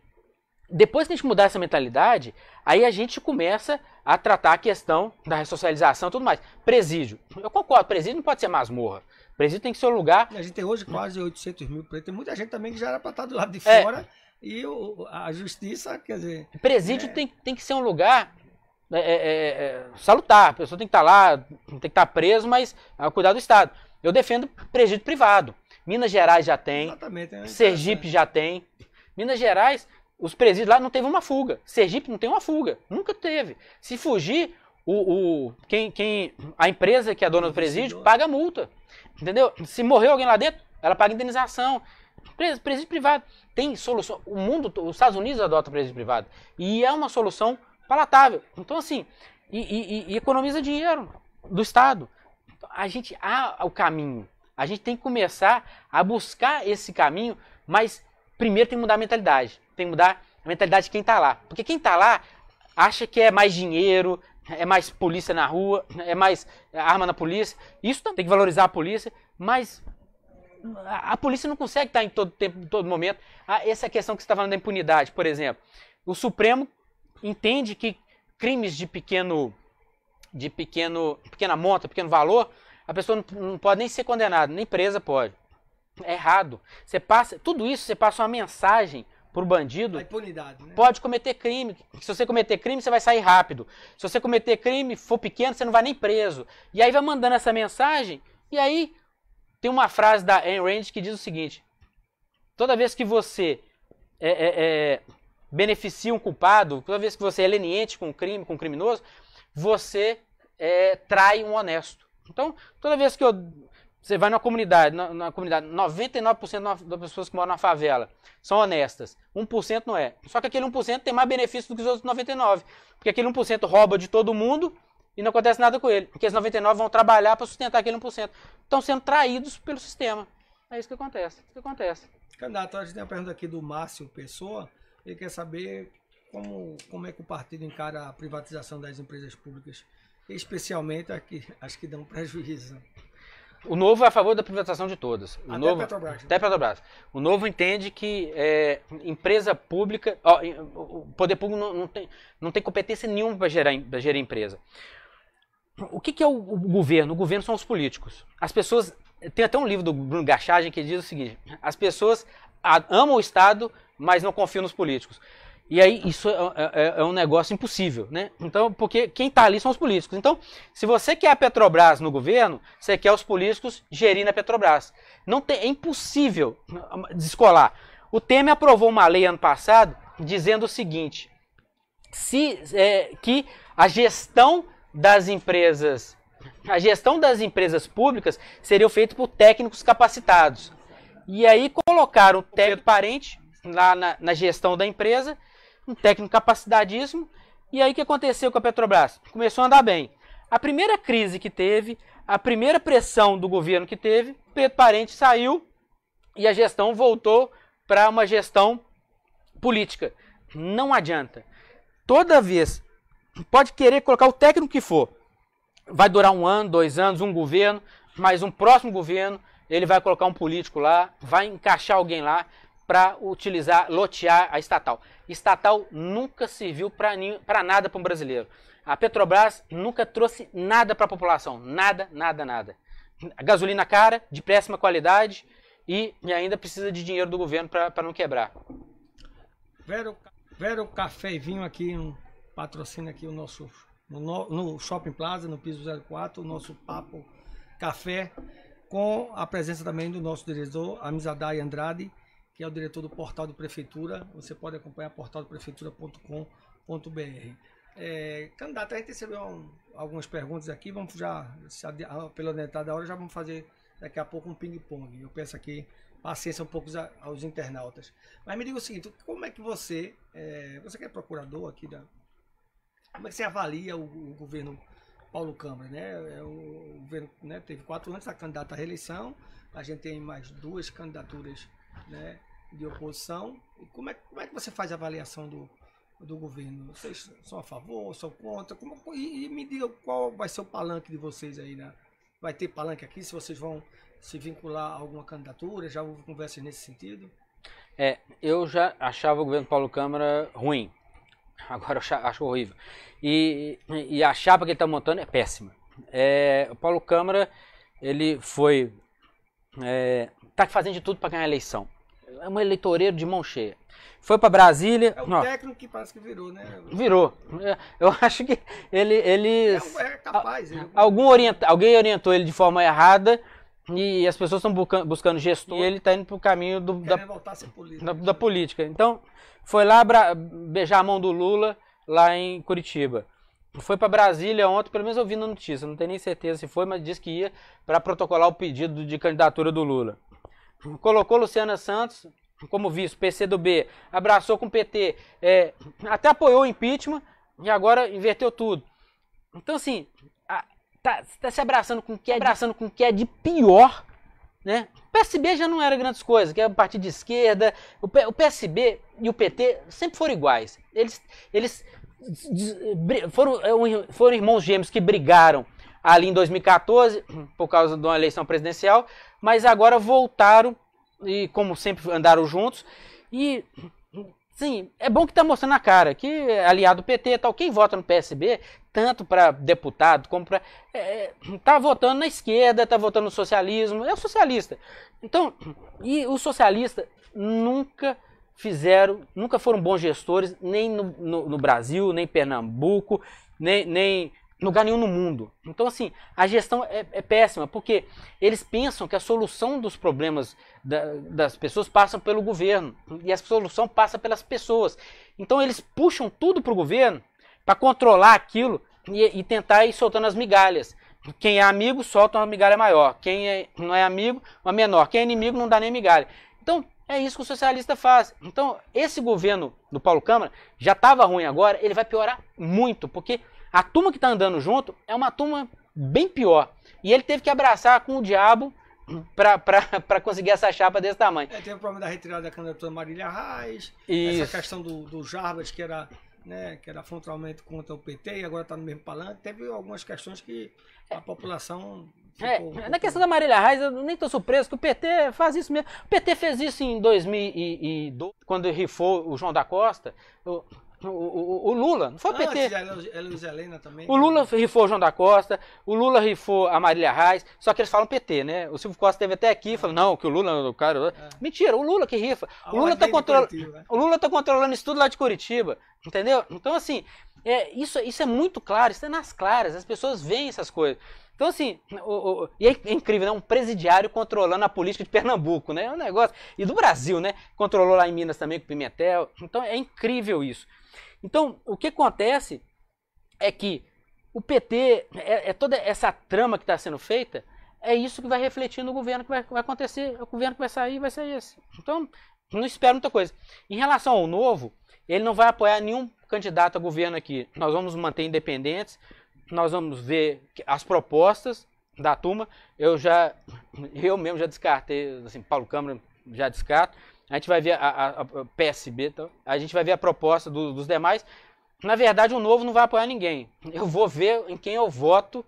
depois que a gente mudar essa mentalidade, aí a gente começa a tratar a questão da ressocialização e tudo mais. Presídio. Eu concordo, presídio não pode ser masmorra. Presídio tem que ser um lugar. A gente tem hoje quase 800 mil presos. Tem muita gente também que já era para estar do lado de é. fora. E o, a justiça, quer dizer. Presídio é... tem, tem que ser um lugar né, é, é, é, salutar. A pessoa tem que estar tá lá, tem que estar tá preso, mas é cuidar do Estado. Eu defendo presídio privado. Minas Gerais já tem, Exatamente, é Sergipe já tem. Minas Gerais, os presídios lá não teve uma fuga. Sergipe não tem uma fuga, nunca teve. Se fugir, o, o quem, quem, a empresa que é dona do presídio paga multa, entendeu? Se morreu alguém lá dentro, ela paga indenização. Presídio privado tem solução. O mundo, os Estados Unidos adotam presídio privado e é uma solução palatável. Então, assim, e, e, e economiza dinheiro do Estado. Então, a gente há o caminho. A gente tem que começar a buscar esse caminho, mas primeiro tem que mudar a mentalidade. Tem que mudar a mentalidade de quem está lá. Porque quem está lá acha que é mais dinheiro, é mais polícia na rua, é mais arma na polícia. Isso também tem que valorizar a polícia, mas a, polícia não consegue estar tá em todo tempo, em todo momento. Ah, essa questão que você está falando da impunidade, por exemplo. O Supremo entende que crimes de pequeno de pequeno pequena monta, pequeno valor, a pessoa não pode nem ser condenada, nem presa pode. É errado. Você passa, tudo isso você passa uma mensagem pro bandido. A impunidade, né? Pode cometer crime. Se você cometer crime, você vai sair rápido. Se você cometer crime, for pequeno, você não vai nem preso. E aí vai mandando essa mensagem, e aí tem uma frase da Ayn Rand que diz o seguinte: Toda vez que você é, é, é beneficia um culpado, toda vez que você é leniente com um crime, com um criminoso, você é, trai um honesto. Então, toda vez que eu, você vai numa comunidade, na, comunidade, 99% das pessoas que moram na favela são honestas, 1% não é. Só que aquele 1% tem mais benefício do que os outros 99%, porque aquele 1% rouba de todo mundo e não acontece nada com ele, porque os 99% vão trabalhar para sustentar aquele 1%. Estão sendo traídos pelo sistema. É isso que acontece, é isso que acontece. Candidato, a gente tem uma pergunta aqui do Márcio Pessoa. Ele quer saber como, como é que o partido encara a privatização das empresas públicas, especialmente as que, as que dão prejuízo. O novo é a favor da privatização de todas. O até novo, Petrobras. Até Petrobras. O novo entende que é, empresa pública, ó, o poder público não, não, tem, não tem competência nenhuma para gerar, gerar empresa. O que, que é o, o, governo? O governo são os políticos. As pessoas. Tem até um livro do Bruno Gachagem que diz o seguinte: as pessoas amam o Estado mas não confio nos políticos. E aí isso é, é, é, é um negócio impossível, né? Então, porque quem está ali são os políticos. Então, se você quer a Petrobras no governo, você quer os políticos gerindo a Petrobras. Não tem, é impossível descolar. O Temer aprovou uma lei ano passado dizendo o seguinte: se, é, que a gestão das empresas, a gestão das empresas públicas seria feita por técnicos capacitados. E aí colocaram o Pedro Parente lá na, na gestão da empresa, um técnico capacitadíssimo. E aí o que aconteceu com a Petrobras? Começou a andar bem. A primeira crise que teve, a primeira pressão do governo que teve, Pedro Parente saiu e a gestão voltou para uma gestão política. Não adianta. Toda vez, pode querer colocar o técnico que for, vai durar um ano, dois anos, um governo, mas um próximo governo, ele vai colocar um político lá, vai encaixar alguém lá, para utilizar, lotear a estatal. Estatal nunca serviu para nada para um brasileiro. A Petrobras nunca trouxe nada para a população. Nada, nada, nada. Gasolina cara, de péssima qualidade e, e ainda precisa de dinheiro do governo para não quebrar. Vero, Vero Café e Vinho aqui um, patrocina aqui o nosso no, no Shopping Plaza, no piso 04, o nosso papo café com a presença também do nosso diretor Amizadai Andrade que é o diretor do portal do Prefeitura. Você pode acompanhar portaldeprefeitura.com.br. É, candidato, a gente recebeu um, algumas perguntas aqui, vamos já, ah, pela da hora, já vamos fazer daqui a pouco um ping-pong. Eu peço aqui paciência um pouco aos internautas. Mas me diga o seguinte, como é que você, é, você que é procurador aqui da... Como é que você avalia o, o governo Paulo Câmara, né? É o governo né, teve quatro anos, a candidata à reeleição, a gente tem mais duas candidaturas né, de oposição. E como é, como é que você faz a avaliação do, do governo? Vocês são a favor, são contra? Como, e, e me diga qual vai ser o palanque de vocês aí, né? Vai ter palanque aqui? Se vocês vão se vincular a alguma candidatura? Já houve conversas nesse sentido? É, eu já achava o governo Paulo Câmara ruim. Agora eu acho horrível. E, e a chapa que ele está montando é péssima. É, o Paulo Câmara ele foi é, tá fazendo de tudo para ganhar a eleição. É um eleitoreiro de mão cheia. Foi para Brasília. É um ó, técnico que parece que virou, né? Virou. É, eu acho que ele. ele é, é capaz. Ele... Né? Algum orient, alguém orientou ele de forma errada e as pessoas estão buscando, buscando gestor e ele está indo para o caminho do, da, Da, né? da política. Então, foi lá beijar a mão do Lula lá em Curitiba foi para Brasília ontem, pelo menos eu vi na notícia, não tenho nem certeza se foi, mas disse que ia para protocolar o pedido de candidatura do Lula. Colocou Luciana Santos como vice, PC do B, abraçou com o PT, é, até apoiou o impeachment e agora inverteu tudo. Então, assim, está tá, se abraçando com o que é, abraçando com que é de pior, né? O PSB já não era grandes coisas, que é o partido de esquerda. O, P, o PSB e o PT sempre foram iguais. Eles, eles foram, é foram irmãos gêmeos que brigaram ali em 2014 por causa de uma eleição presidencial, mas agora voltaram e como sempre andaram juntos e sim, é bom que está mostrando a cara que é aliado do PT tal, quem vota no PSB tanto para deputado como para é, é, tá votando na esquerda, tá votando no socialismo, é o socialista. Então, e o socialista nunca fizeram, nunca foram bons gestores, nem no, no, no Brasil, nem Pernambuco, nem, nem lugar nenhum no mundo. Então, assim, a gestão é, é, péssima, porque eles pensam que a solução dos problemas da, das pessoas passa pelo governo e a solução passa pelas pessoas. Então, eles puxam tudo para o governo para controlar aquilo e, e, tentar ir soltando as migalhas. Quem é amigo solta uma migalha maior, quem é, não é amigo, uma menor, quem é inimigo não dá nem migalha. Então, é isso que o socialista faz. Então, esse governo do Paulo Câmara já estava ruim agora, ele vai piorar muito, porque a turma que está andando junto é uma turma bem pior. E ele teve que abraçar com o diabo para conseguir essa chapa desse tamanho. É, teve o problema da retirada da candidatura Marília Reis, Isso. essa questão do, do Jarbas, que era, né, que era frontalmente contra o PT e agora está no mesmo palanque. Teve algumas questões que a população é, tipo, na questão da Marília Reis, eu nem tô surpreso, que o PT faz isso mesmo. O PT fez isso em 2012, quando rifou o João da Costa. O, o, o, o Lula, não foi o ah, PT. Helena também. O Lula né? rifou o João da Costa, o Lula rifou a Marília Reis, só que eles falam PT, né? O Silvio Costa esteve até aqui e falou, não, que o Lula, o cara... É. Mentira, o Lula que rifa. o Lula, tá control... né? o Lula tá controlando isso tudo lá de Curitiba, entendeu? Então, assim, é, isso, isso é muito claro, isso é nas claras, as pessoas veem essas coisas. Então, assim, o, o, e é, é incrível, né? Um presidiário controlando a política de Pernambuco, né? É um negócio. E do Brasil, né? Controlou lá em Minas também com Pimentel. Então, é incrível isso. Então, o que acontece é que o PT, é, é toda essa trama que está sendo feita, é isso que vai refletir no governo que vai, vai, acontecer. O governo que vai sair vai ser esse. Então, não espero muita coisa. Em relação ao novo, ele não vai apoiar nenhum candidato a governo aqui. Nós vamos manter independentes nós vamos ver as propostas da turma. Eu já, eu mesmo já descartei, assim, Paulo Câmara já descarto. A gente vai ver a, a, a PSB, então, tá? a gente vai ver a proposta do, dos demais. Na verdade, o novo não vai apoiar ninguém. Eu vou ver em quem eu voto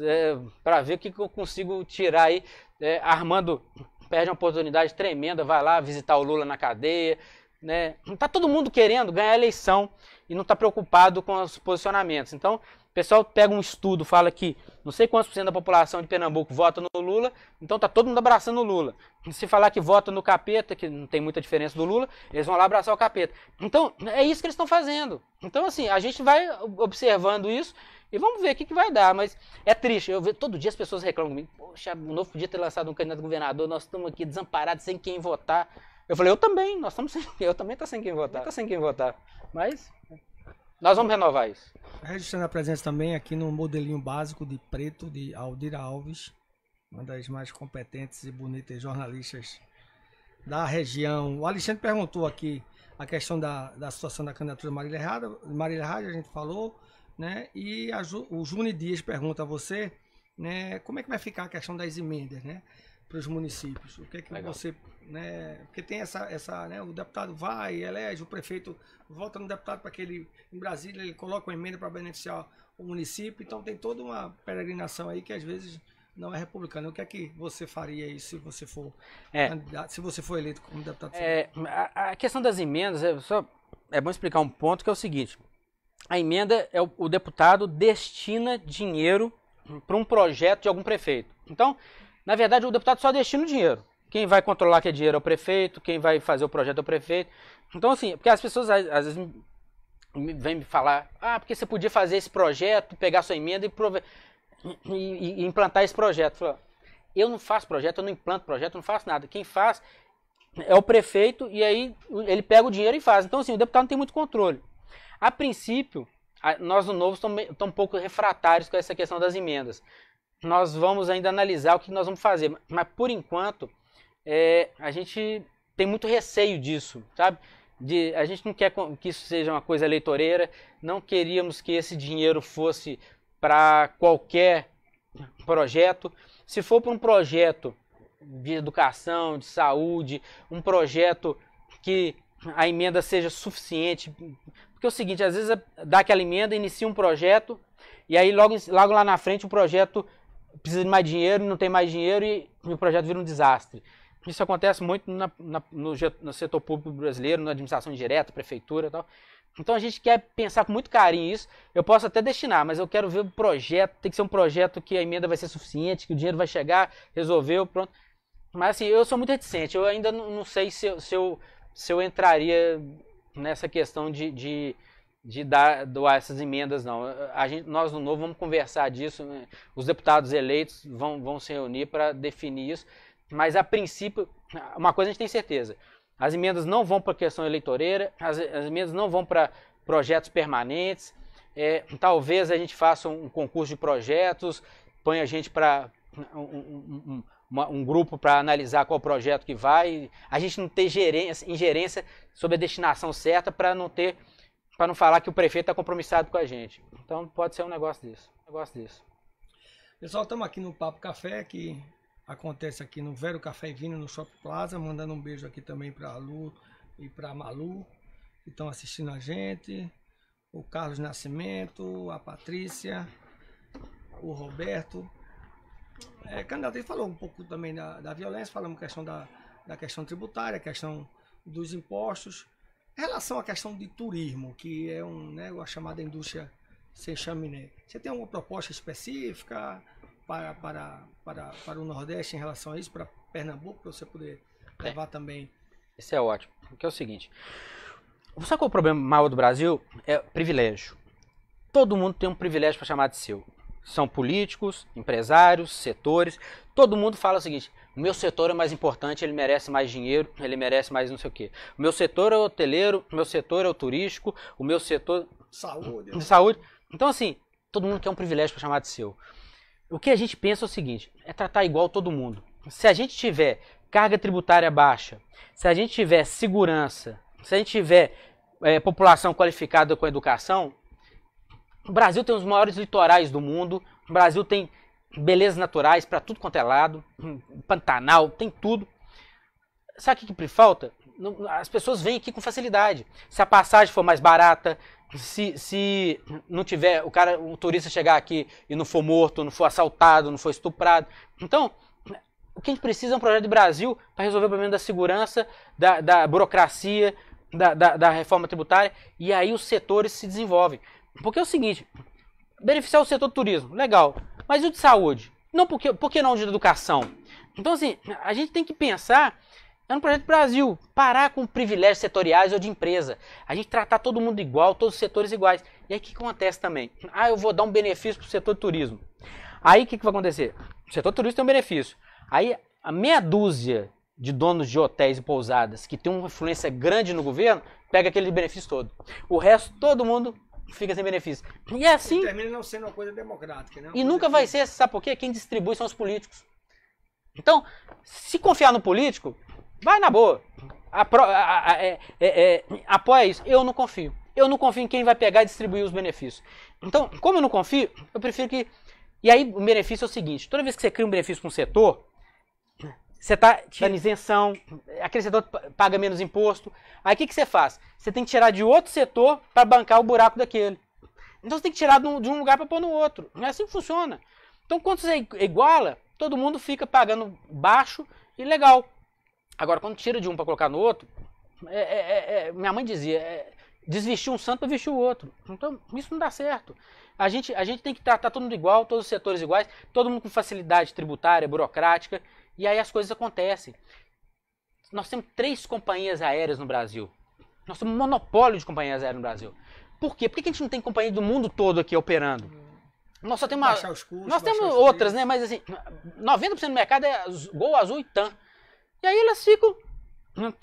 é, para ver o que, que, eu consigo tirar aí. É, Armando perde uma oportunidade tremenda, vai lá visitar o Lula na cadeia. Né? Tá todo mundo querendo ganhar a eleição e não está preocupado com os posicionamentos. Então, o pessoal pega um estudo, fala que não sei quantos por cento da população de Pernambuco vota no Lula, então tá todo mundo abraçando o Lula. Se falar que vota no capeta, que não tem muita diferença do Lula, eles vão lá abraçar o capeta. Então, é isso que eles estão fazendo. Então, assim, a gente vai observando isso e vamos ver o que, que vai dar. Mas é triste. Eu vejo todo dia as pessoas reclamam comigo. Poxa, o novo podia ter lançado um candidato a governador, nós estamos aqui desamparados, sem quem votar. Eu falei, eu também, nós estamos sem... Eu também estou sem quem votar. Tá sem quem votar. Mas. Nós vamos renovar isso. Registrando a presença também aqui no modelinho básico de preto de Aldira Alves, uma das mais competentes e bonitas jornalistas da região. O Alexandre perguntou aqui a questão da, da situação da candidatura Marília Rádio, Marília Rádio a gente falou, né? E a, o Juni Dias pergunta a você, né? Como é que vai ficar a questão das emendas, né? para os municípios? O que é que Legal. você, né? Porque tem essa, essa, né? O deputado vai, elege, o prefeito volta no deputado para que ele, em Brasília, ele coloca uma emenda para beneficiar o município. Então tem toda uma peregrinação aí que às vezes não é republicano. O que é que você faria aí se você for é, se você for eleito como deputado? É, a, a, questão das emendas é só é bom explicar um ponto que é o seguinte: a emenda é o, o deputado destina dinheiro para um projeto de algum prefeito. Então, na verdade, o deputado só destina o dinheiro. Quem vai controlar que é dinheiro é o prefeito, quem vai fazer o projeto é o prefeito. Então, assim, porque as pessoas às vezes vêm me falar, ah, porque você podia fazer esse projeto, pegar sua emenda e, prove... e, e, e implantar esse projeto. Eu não faço projeto, eu não implanto projeto, eu não faço nada. Quem faz é o prefeito e aí ele pega o dinheiro e faz. Então, assim, o deputado não tem muito controle. A princípio, nós no Novo estamos um pouco refratários com essa questão das emendas nós vamos ainda analisar o que nós vamos fazer. Mas por enquanto, é, a gente tem muito receio disso, sabe? De, a gente não quer que isso seja uma coisa eleitoreira, não queríamos que esse dinheiro fosse para qualquer projeto. Se for para um projeto de educação, de saúde, um projeto que a emenda seja suficiente. Porque é o seguinte, às vezes dá aquela emenda, inicia um projeto, e aí logo, logo lá na frente o projeto precisa de mais dinheiro, não tem mais dinheiro e o projeto vira um desastre. Isso acontece muito na, na, no, no, setor público brasileiro, na administração direta, prefeitura e tal. Então a gente quer pensar com muito carinho isso. Eu posso até destinar, mas eu quero ver o projeto. Tem que ser um projeto que a emenda vai ser suficiente, que o dinheiro vai chegar, resolveu, pronto. Mas assim, eu sou muito reticente. Eu ainda não, não sei se, se, eu, se eu entraria nessa questão de, de de dar, doar essas emendas, não. A gente, nós, no Novo, vamos conversar disso. Né? Os deputados eleitos vão, vão se reunir para definir isso. Mas, a princípio, uma coisa a gente tem certeza: as emendas não vão para questão eleitoreira, as, as emendas não vão para projetos permanentes. É, talvez a gente faça um concurso de projetos, ponha a gente para um, um, um, um, grupo para analisar qual projeto que vai. A gente não ter gerência, ingerência sobre a destinação certa para não ter para não falar que o prefeito está compromissado com a gente. Então pode ser um negócio desse. Um negócio desse. Pessoal, estamos aqui no Papo Café, que acontece aqui no Vero Café e Vino, no Shopping Plaza. Mandando um beijo aqui também para a Lu e para a Malu, que estão assistindo a gente. O Carlos Nascimento, a Patrícia, o Roberto. É, candidato, ele falou um pouco também da, da violência, falamos questão da, da questão tributária, questão dos impostos. Em relação à questão de turismo, que é um, né, chamado chamada indústria sem chaminé, você tem alguma proposta específica para, para, para, para o Nordeste em relação a isso, para Pernambuco, para você poder é. levar é. também? Isso é ótimo. Porque é o seguinte: sabe qual é o problema maior do Brasil? É privilégio. Todo mundo tem um privilégio para chamar de seu. São políticos, empresários, setores. Todo mundo fala o seguinte: o meu setor é mais importante, ele merece mais dinheiro, ele merece mais não sei o quê. O meu setor é o hoteleiro, o meu setor é o turístico, o meu setor. Saúde. Saúde. Então, assim, todo mundo quer um privilégio para chamar de seu. O que a gente pensa é o seguinte: é tratar igual todo mundo. Se a gente tiver carga tributária baixa, se a gente tiver segurança, se a gente tiver é, população qualificada com educação, o Brasil tem os maiores litorais do mundo, o Brasil tem belezas naturais para tudo quanto é lado, Pantanal, tem tudo. Sabe o que, que falta? As pessoas vêm aqui com facilidade. Se a passagem for mais barata, se, se não tiver o cara, o turista chegar aqui e não for morto, não for assaltado, não for estuprado. Então, o que a gente precisa é um projeto de Brasil para resolver o problema da segurança, da, da burocracia, da, da, da reforma tributária, e aí os setores se desenvolvem. Porque é o seguinte, beneficiar o setor do turismo, legal mas o de saúde? Não, porque, por que não o de educação? Então, assim, a gente tem que pensar é no Projeto Brasil. Parar com privilégios setoriais ou de empresa. A gente tratar todo mundo igual, todos os setores iguais. E aí o que acontece também? Ah, eu vou dar um benefício para o setor turismo. Aí o que, que vai acontecer? O setor turismo tem um benefício. Aí a meia dúzia de donos de hotéis e pousadas que tem uma influência grande no governo, pega aquele benefício todo. O resto, todo mundo fica sem benefício. E é assim. E termina não sendo uma coisa democrática, né? Uma e nunca vai ser, sabe por quê? Quem distribui são os políticos. Então, se confiar no político, vai na boa. Apro é, é, é, apoia isso. Eu não confio. Eu não confio em quem vai pegar e distribuir os benefícios. Então, como eu não confio, eu prefiro que. E aí, o benefício é o seguinte: toda vez que você cria um benefício para um setor, você está tirando isenção, setor paga menos imposto. Aí o que, você faz? Você tem que tirar de outro setor para bancar o buraco daquele. Então você tem que tirar de um lugar para pôr no outro. Não é assim que funciona. Então quando você iguala, todo mundo fica pagando baixo e legal. Agora, quando tira de um para colocar no outro, é, é, é, é minha mãe dizia, é, desvestir um santo para vestir o outro. Então, isso não dá certo. A gente, a gente tem que tratar todo mundo igual, todos os setores iguais, todo mundo com facilidade tributária, burocrática. E aí as coisas acontecem. Nós temos três companhias aéreas no Brasil. Nós temos um monopólio de companhias aéreas no Brasil. Por quê? Por que a gente não tem companhia do mundo todo aqui operando? Nós só temos uma... Custos, nós temos outras, né? Mas assim, 90% do mercado é Gol Azul e TAM. E aí elas ficam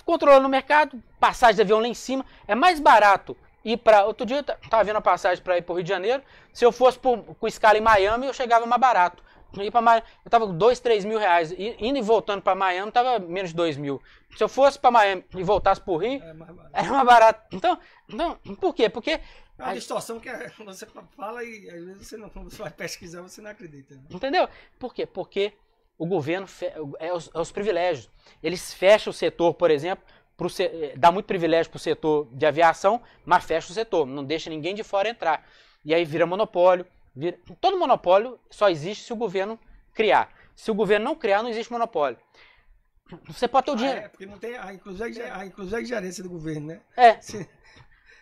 controlando o mercado, passagem de avião lá em cima. É mais barato ir para. Outro dia eu estava vendo a passagem para ir para o Rio de Janeiro. Se eu fosse com escala em Miami, eu chegava mais barato ir para Miami, eu tava com 2, 3 mil reais. Indo e voltando para Miami, tava menos de 2 mil. Se eu fosse para Miami e voltasse pro Rio, é mais era mais barato. Então, então, por quê? Porque. É uma distorção que é, você fala e às vezes você não quando você vai pesquisar, você não acredita. Né? Entendeu? Por quê? Porque o governo é os, é os privilégios. Eles fecham o setor, por exemplo, pro, é, dá muito privilégio para o setor de aviação, mas fecha o setor, não deixa ninguém de fora entrar. E aí vira monopólio Todo monopólio só existe se o governo criar. Se o governo não criar, não existe monopólio. Você pode ter o ah, dinheiro. Ah, é, porque não tem a inclusão, a inclusão e gerência do governo, né? É.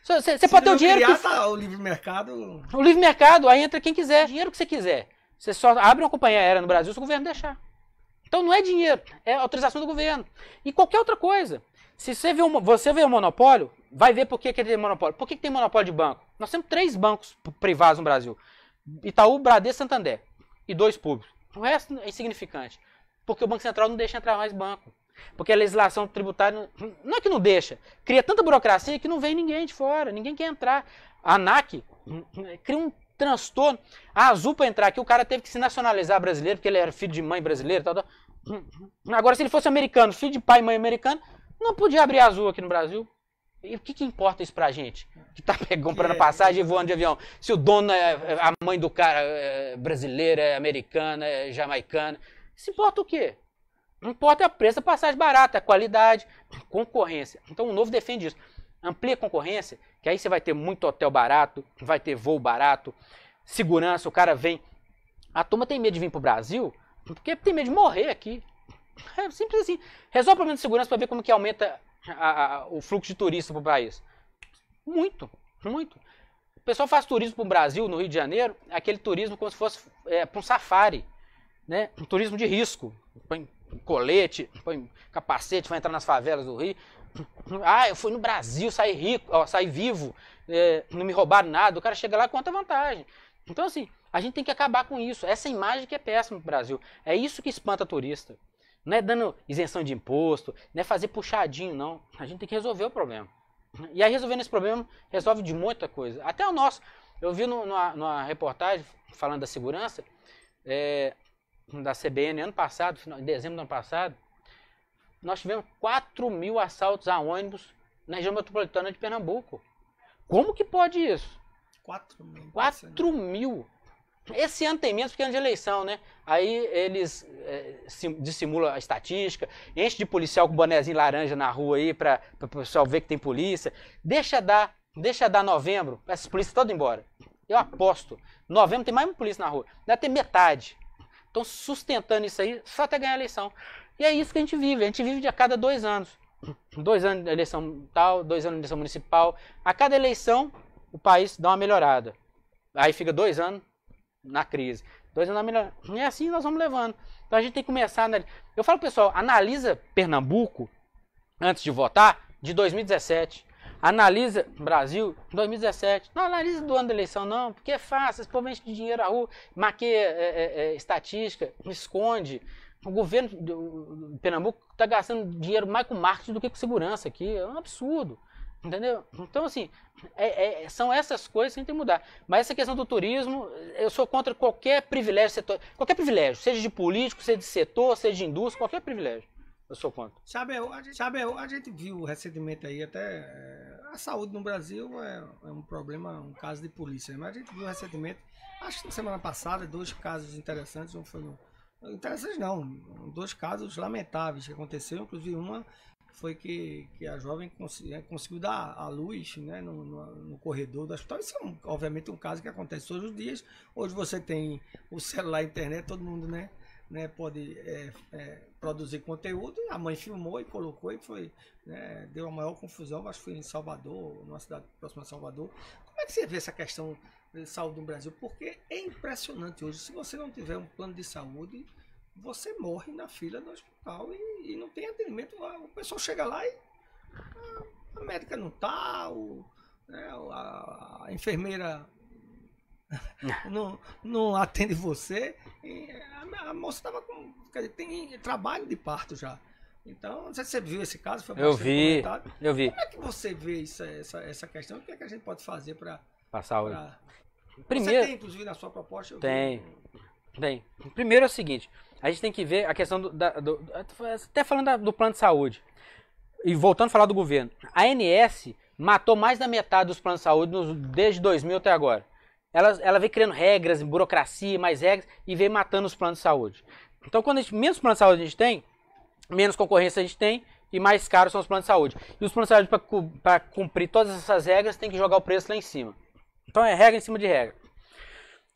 Você, pode ter o dinheiro. Criar, que... tá, o livre mercado. O livre mercado, aí entra quem quiser, dinheiro que você quiser. Você só abre uma companhia aérea no Brasil se o governo deixar. Então não é dinheiro, é autorização do governo. E qualquer outra coisa. Se você vê um, você vê um monopólio, vai ver por que, que tem monopólio. Por que, que tem monopólio de banco? Nós temos três bancos privados no Brasil. Itaú, Bradesco, Santander. E dois públicos. O resto é insignificante. Porque o Banco Central não deixa entrar mais banco. Porque a legislação tributária não, é que não deixa, cria tanta burocracia que não vem ninguém de fora, ninguém quer entrar. A ANAC eh, cria um transtorno. A Azul para entrar aqui, o cara teve que se nacionalizar brasileiro, porque ele era filho de mãe brasileira tal, tal. Agora, se ele fosse americano, filho de pai e mãe americano, não podia abrir Azul aqui no Brasil. E o que, que importa isso pra gente? Que tá comprando é. passagem e voando de avião. Se o dono é, é a mãe do cara é brasileira, é americana, é jamaicana. isso importa o quê? Não importa a é preço, a passagem barata, a qualidade, concorrência. Então o novo defende isso. Amplia a concorrência, que aí você vai ter muito hotel barato, vai ter voo barato, segurança, o cara vem. A turma tem medo de vir pro Brasil porque tem medo de morrer aqui. É simples assim. Resolve o problema de segurança para ver como que aumenta a, a, o fluxo de turista para o país? Muito, muito. O pessoal faz turismo para o Brasil, no Rio de Janeiro, aquele turismo como se fosse é, para um safari, né? um turismo de risco. Põe colete, põe capacete, vai entrar nas favelas do Rio. Ah, eu fui no Brasil, saí rico, ó, saí vivo, é, não me roubaram nada. O cara chega lá com conta vantagem. Então, assim, a gente tem que acabar com isso. Essa imagem que é péssima no Brasil. É isso que espanta turista. Não é dando isenção de imposto, não é fazer puxadinho, não. A gente tem que resolver o problema. E aí resolvendo esse problema, resolve de muita coisa. Até o nosso. Eu vi no, numa, numa reportagem falando da segurança é, da CBN ano passado, final, em dezembro do ano passado, nós tivemos 4 mil assaltos a ônibus na região metropolitana de Pernambuco. Como que pode isso? 4 mil. 4 né? mil. Esse ano tem menos porque é ano de eleição, né? Aí eles é, dissimulam a estatística, enche de policial com bonézinho laranja na rua aí para o pessoal ver que tem polícia. Deixa dar, deixa dar novembro, essas polícias todas embora. Eu aposto. Novembro tem mais uma polícia na rua. Deve ter metade. Estão sustentando isso aí só até ganhar a eleição. E é isso que a gente vive. A gente vive de a cada dois anos. Dois anos de eleição tal, dois anos de eleição municipal. A cada eleição, o país dá uma melhorada. Aí fica dois anos, na crise. Dois anos na melhor. E é assim nós vamos levando. Então a gente tem que começar né Eu falo, pessoal, analisa Pernambuco antes de votar de 2017. Analisa Brasil 2017. Não analisa do ano da eleição, não, porque é fácil. Esse povo enche de dinheiro à rua, maqueia é, é, é, estatística, esconde. O governo de Pernambuco está gastando dinheiro mais com marketing do que com segurança aqui. É um absurdo. Entendeu? Então, assim, é, é, são essas coisas que a gente tem que mudar. Mas essa questão do turismo, eu sou contra qualquer privilégio, setor, qualquer privilégio, seja de político, seja de setor, seja de indústria, qualquer privilégio. Eu sou contra. Sabe, a gente, sabe, a gente viu recentemente aí até. É, a saúde no Brasil é, é, um problema, um caso de polícia, né? mas a gente viu recentemente, acho que na semana passada, dois casos interessantes. Um foi no, Interessantes não, dois casos lamentáveis que aconteceram, inclusive uma foi que, que a jovem né, conseguiu dar a luz né, no, no, no, corredor do hospital. Isso é, um, obviamente, um caso que acontece todos os dias. Hoje você tem o celular, a internet, todo mundo né, né, pode é, é, produzir conteúdo. A mãe filmou e colocou e foi. Né, deu a maior confusão, acho que foi em Salvador, numa cidade próxima a Salvador. Como é que você vê essa questão de saúde no Brasil? Porque é impressionante hoje. Se você não tiver um plano de saúde você morre na fila do hospital e, e não tem atendimento. O pessoal chega lá e a, ah, a médica não tá, o, né, a, a, enfermeira não, não atende você. A, a, moça tava com. Quer dizer, tem trabalho de parto já. Então, não sei se você viu esse caso, foi Eu vi. Eu vi. Como é que você vê isso, essa, essa questão? O que, é que a gente pode fazer para. Passar pra... Primeiro. Você tem, inclusive, na sua proposta. tem. Vi... Tem. Primeiro é o seguinte: a gente tem que ver a questão do. Da, do até falando da, do plano de saúde. E voltando a falar do governo. A ANS matou mais da metade dos planos de saúde nos, desde 2000 até agora. Ela, ela vem criando regras, burocracia, mais regras e vem matando os planos de saúde. Então, quando gente, menos planos de saúde a gente tem, menos concorrência a gente tem e mais caros são os planos de saúde. E os planos de saúde, para cumprir todas essas regras, tem que jogar o preço lá em cima. Então, é regra em cima de regra.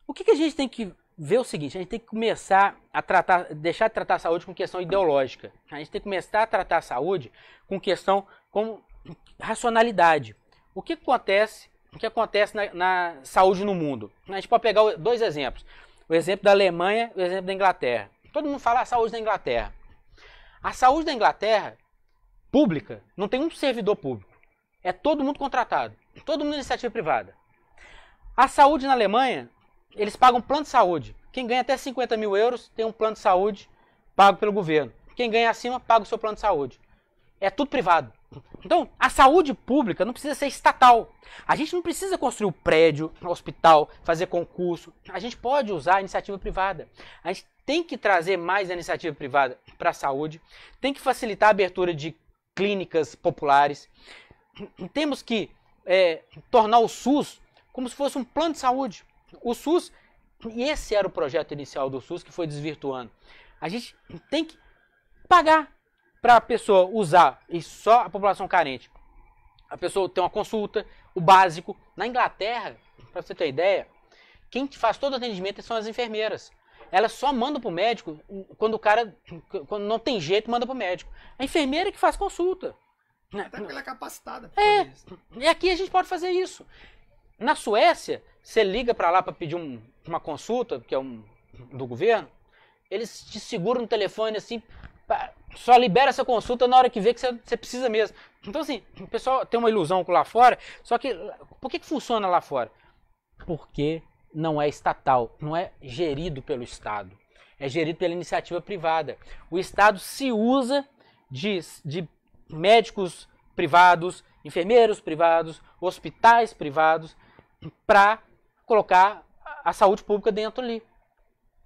O que, que a gente tem que ver o seguinte, a gente tem que começar a tratar, deixar de tratar a saúde com questão ideológica. A gente tem que começar a tratar a saúde com questão com racionalidade. O que acontece, o que acontece na, na saúde no mundo? A gente pode pegar dois exemplos. O exemplo da Alemanha e o exemplo da Inglaterra. Todo mundo fala a saúde da Inglaterra. A saúde da Inglaterra pública não tem um servidor público. É todo mundo contratado, todo mundo iniciativa privada. A saúde na Alemanha eles pagam plano de saúde. Quem ganha até 50 mil euros tem um plano de saúde pago pelo governo. Quem ganha acima paga o seu plano de saúde. É tudo privado. Então, a saúde pública não precisa ser estatal. A gente não precisa construir um prédio, um hospital, fazer concurso. A gente pode usar a iniciativa privada. A gente tem que trazer mais a iniciativa privada para a saúde, tem que facilitar a abertura de clínicas populares. Temos que é, tornar o SUS como se fosse um plano de saúde. O SUS, e esse era o projeto inicial do SUS que foi desvirtuando. A gente tem que pagar para a pessoa usar, e só a população carente. A pessoa tem uma consulta, o básico. Na Inglaterra, para você ter ideia, quem faz todo o atendimento são as enfermeiras. Elas só mandam para o médico quando o cara, quando não tem jeito, manda para o médico. A enfermeira é que faz consulta. Até porque ela é capacitada. É, e aqui a gente pode fazer isso. Na Suécia, você liga para lá para pedir um, uma consulta, que é um do governo, eles te seguram no telefone assim, só libera essa consulta na hora que vê que você precisa mesmo. Então, assim, o pessoal tem uma ilusão com lá fora, só que por que, que funciona lá fora? Porque não é estatal, não é gerido pelo Estado, é gerido pela iniciativa privada. O Estado se usa de, de médicos privados, enfermeiros privados, hospitais privados, para colocar a saúde pública dentro ali.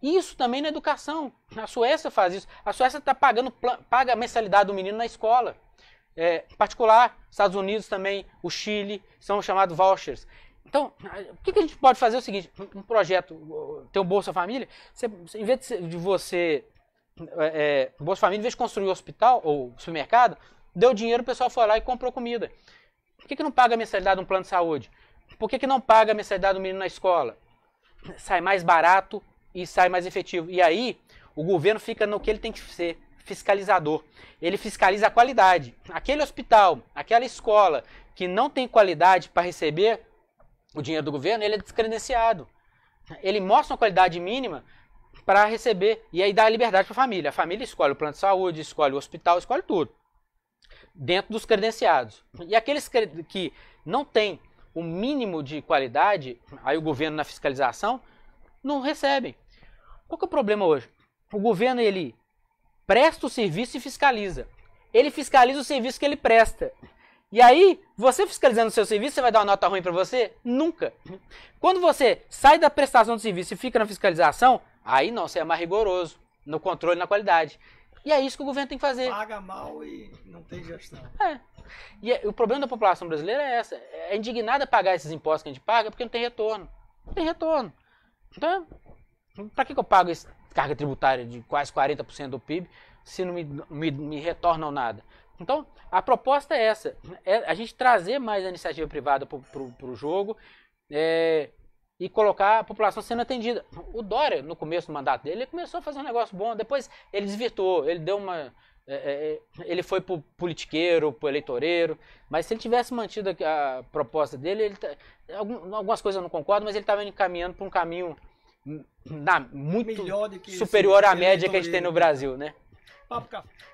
Isso também na educação. A Suécia faz isso. A Suécia está pagando paga a mensalidade do menino na escola. É, em particular, Estados Unidos também, o Chile, são chamados vouchers. Então, o que, que, a gente pode fazer é o seguinte: um projeto, ter o Bolsa Família, você, em vez de você. É, é Bolsa Família, em vez de construir um hospital ou supermercado, deu dinheiro, o pessoal foi lá e comprou comida. Por que, que não paga a mensalidade de um plano de saúde? Por que, que não paga a mensalidade do menino na escola? Sai mais barato e sai mais efetivo. E aí, o governo fica no que ele tem que ser, fiscalizador. Ele fiscaliza a qualidade. Aquele hospital, aquela escola que não tem qualidade para receber o dinheiro do governo, ele é descredenciado. Ele mostra uma qualidade mínima para receber e aí dá liberdade para a família. A família escolhe o plano de saúde, escolhe o hospital, escolhe tudo. Dentro dos credenciados. E aqueles que não têm o mínimo de qualidade, aí o governo na fiscalização, não recebem. Qual que é o problema hoje? O governo ele presta o serviço e fiscaliza. Ele fiscaliza o serviço que ele presta. E aí, você fiscalizando o seu serviço, você vai dar uma nota ruim para você? Nunca. Quando você sai da prestação do serviço e fica na fiscalização, aí não, você é mais rigoroso no controle e na qualidade. E é isso que o governo tem que fazer. Paga mal e não tem gestão. É. E é, o problema da população brasileira é essa. É indignada pagar esses impostos que a gente paga porque não tem retorno. Não tem retorno. Então, então para que, que eu pago essa carga tributária de quase 40% do PIB se não me, me, me retornam nada? Então, a proposta é essa: é a gente trazer mais a iniciativa privada para o jogo, é, e colocar a população sendo atendida. O Dória, no começo do mandato dele, ele começou a fazer um negócio bom, depois ele desvirtuou, ele deu uma. É, é, é ele foi pro politiqueiro, pro eleitoreiro, mas se ele tivesse mantido a, a proposta dele, ele tá, algumas coisas eu não concordo, mas ele estava encaminhando para um caminho na, muito superior à média que a gente tem no Brasil, né? Papo,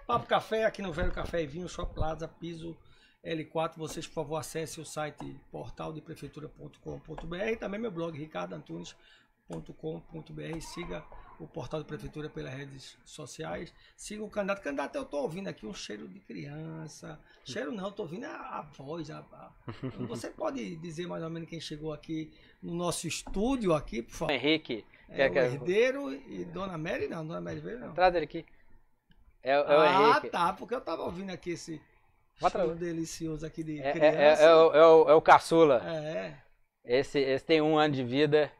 Papo Café aqui no Velho Café e Vinho, Shop Plaza, piso L4, vocês, por favor, acessem o site portaldeprefeitura.com.br e também meu blog ricardoantunes.com.br. Siga o Portal de Prefeitura pelas redes sociais. Siga o candidato. Candidato, eu estou ouvindo aqui um cheiro de criança. Cheiro não, estou ouvindo a, a voz. A, a... Você pode dizer mais ou menos quem chegou aqui no nosso estúdio aqui, por favor? Henrique. É, o herdeiro e Dona Mary não, Dona Mary veio não. Traz ele aqui. É, é o ah, Henrique. tá, porque eu estava ouvindo aqui esse Quatro... Show delicioso aqui de é, é, criança. É, é, o, é, o, é o caçula. É. é. Esse, esse tem um ano de vida.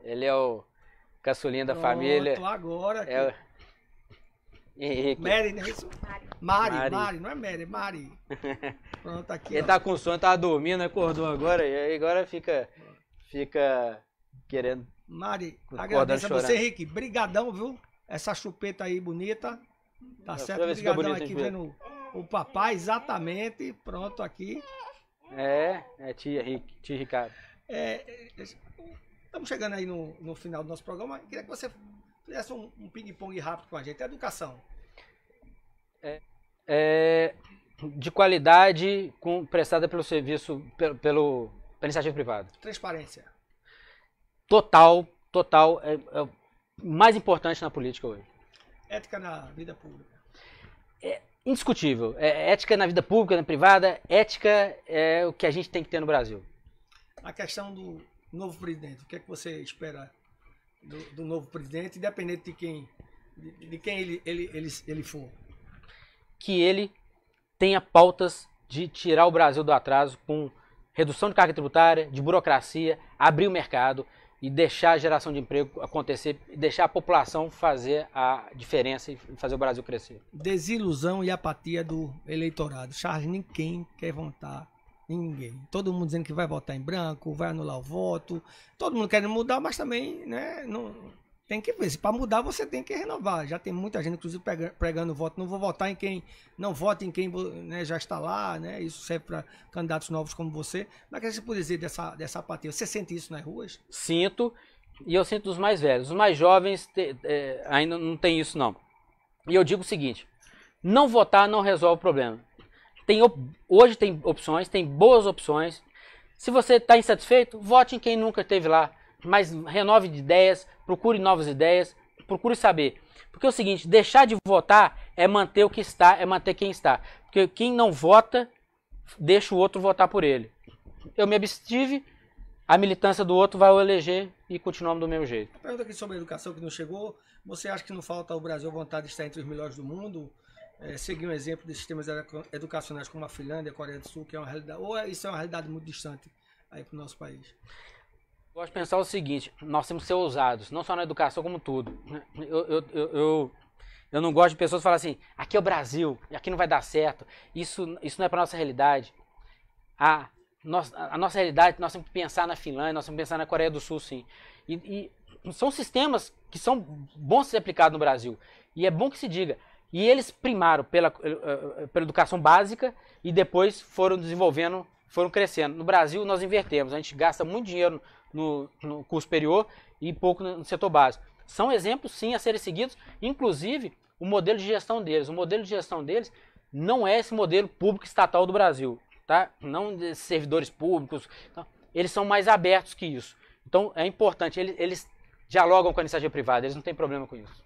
Ele é o caçulinho da Pronto, família. agora. Aqui. É, Henrique. Mary, né? Mari, Mari, Mari, não é Mary, é Mari. Pronto, aqui. Ele ó. tá com sono, tava tá dormindo, acordou agora e agora fica, fica querendo. Mari, agradeço a você, Henrique. Brigadão, viu? Essa chupeta aí bonita. Tá certo? obrigadão, aqui vendo o papai exatamente pronto aqui. É, é tia, Rick, tia Ricardo. É, é estamos chegando aí no, no final do nosso programa. queria que você fizesse um, um ping-pong rápido com a gente. Educação. É, é, de qualidade com, prestada pelo serviço, pelo, pelo, pela iniciativa privada. Transparência. Total, total. É, é o mais importante na política hoje. Ética na vida pública. É, indiscutível. É, ética na vida pública, na privada, ética é o que a gente tem que ter no Brasil. A questão do novo presidente, o que é que você espera do, do novo presidente, independente de quem, de, de quem ele, ele, ele, ele for? Que ele tenha pautas de tirar o Brasil do atraso com redução de carga tributária, de burocracia, abrir o mercado, e deixar a geração de emprego acontecer, deixar a população fazer a diferença e fazer o Brasil crescer. Desilusão e apatia do eleitorado. Charles, ninguém quer votar ninguém. Todo mundo dizendo que vai votar em branco, vai anular o voto. Todo mundo querendo mudar, mas também né, não, tem que ver. Se para mudar, você tem que renovar. Já tem muita gente, inclusive, pregando voto. Não vou votar em quem não vota em quem né, já está lá, né? Isso serve para candidatos novos como você. Mas o que você pode dizer dessa, dessa apatia? Você sente isso nas ruas? Sinto, e eu sinto dos mais velhos. Os mais jovens te, é, ainda não tem isso, não. E eu digo o seguinte: não votar não resolve o problema. Tem, hoje tem opções, tem boas opções. Se você está insatisfeito, vote em quem nunca esteve lá mas renove de ideias, procure novas ideias, procure saber. Porque é o seguinte, deixar de votar é manter o que está, é manter quem está. Porque quem não vota, deixa o outro votar por ele. Eu me abstive, a militância do outro vai o eleger e continuamos do mesmo jeito. A pergunta aqui sobre a educação que não chegou. Você acha que não falta ao Brasil vontade de estar entre os melhores do mundo? É, seguir um exemplo de sistemas educacionais como a Finlândia, a Coreia do Sul, que é uma realidade, ou é, isso é uma realidade muito distante aí para o nosso país? Eu gosto de pensar o seguinte: nós temos que ser ousados, não só na educação, como tudo. Né? Eu, eu, eu, eu, eu não gosto de pessoas falar assim: aqui é o Brasil, aqui não vai dar certo, isso, isso não é para nossa realidade. A, nossa, a nossa realidade, nós temos que pensar na Finlândia, nós temos que pensar na Coreia do Sul, sim. E, e são sistemas que são bons de ser aplicados no Brasil. E é bom que se diga. E eles primaram pela, eh, eh, pela educação básica e depois foram desenvolvendo, foram crescendo. No Brasil, nós invertemos. A gente gasta muito dinheiro no, no curso superior e pouco no setor básico. São exemplos, sim, a serem seguidos, inclusive o modelo de gestão deles. O modelo de gestão deles não é esse modelo público estatal do Brasil, tá? Não de servidores públicos. Então, eles são mais abertos que isso. Então, é importante, eles, eles dialogam com a iniciativa privada, eles não têm problema com isso.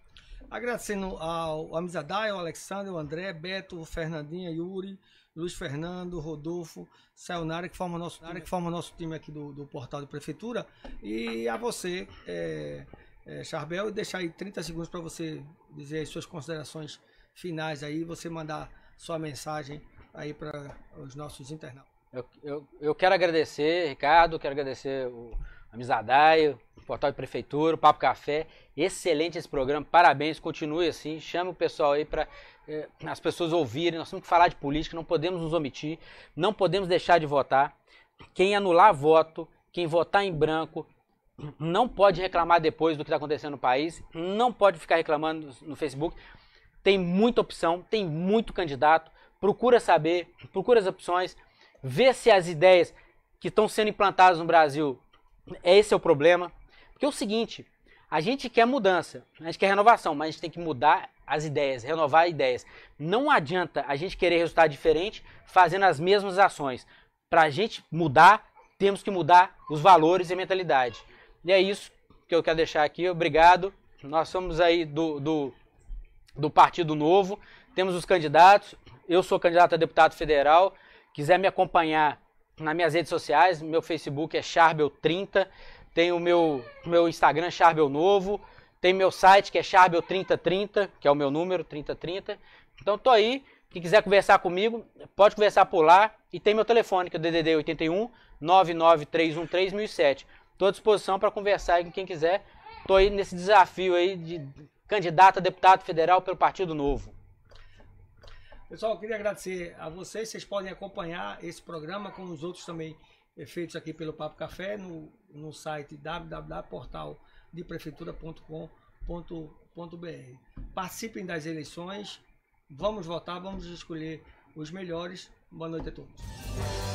Agradecendo ao Amizadai, ao Alexandre, ao André, Beto, Fernandinha, Yuri, Luiz Fernando, Rodolfo, Sayonara, que forma nosso, que forma nosso time aqui do, do portal de prefeitura. E a você, é, é, Charbel, deixar aí 30 segundos para você dizer as suas considerações finais aí, você mandar sua mensagem aí para os nossos internautas. Eu, eu, eu quero agradecer, Ricardo, quero agradecer o Amizadaio, Portal de Prefeitura, o Papo Café. Excelente esse programa, parabéns, continue assim. Chama o pessoal aí para eh, as pessoas ouvirem. Nós temos que falar de política, não podemos nos omitir, não podemos deixar de votar. Quem anular voto, quem votar em branco, não pode reclamar depois do que está acontecendo no país, não pode ficar reclamando no Facebook. Tem muita opção, tem muito candidato. Procura saber, procura as opções, vê se as ideias que estão sendo implantadas no Brasil esse é o problema. Porque é o seguinte, a gente quer mudança, a gente quer renovação, mas a gente tem que mudar as ideias, renovar ideias. Não adianta a gente querer resultado diferente fazendo as mesmas ações. Para a gente mudar, temos que mudar os valores e a mentalidade. E é isso que eu quero deixar aqui. Obrigado. Nós somos aí do, do, do Partido Novo, temos os candidatos. Eu sou candidato a deputado federal. Quiser me acompanhar nas minhas redes sociais. Meu Facebook é Charbel30, tem o meu, meu Instagram Charbel Novo, tem meu site que é Charbel3030, que é o meu número, 3030. Então tô aí. Quem quiser conversar comigo, pode conversar por lá. E tem meu telefone, que é o DDD 81 99313 Estou à disposição para conversar com quem quiser. Estou aí nesse desafio aí de candidato a deputado federal pelo Partido Novo. Pessoal, eu queria agradecer a vocês. Vocês podem acompanhar esse programa com os outros também eh, feitos aqui pelo Papo Café no, no site www.portaldeprefeitura.com.br. Participem das eleições, vamos votar, vamos escolher os melhores. Boa noite a todos.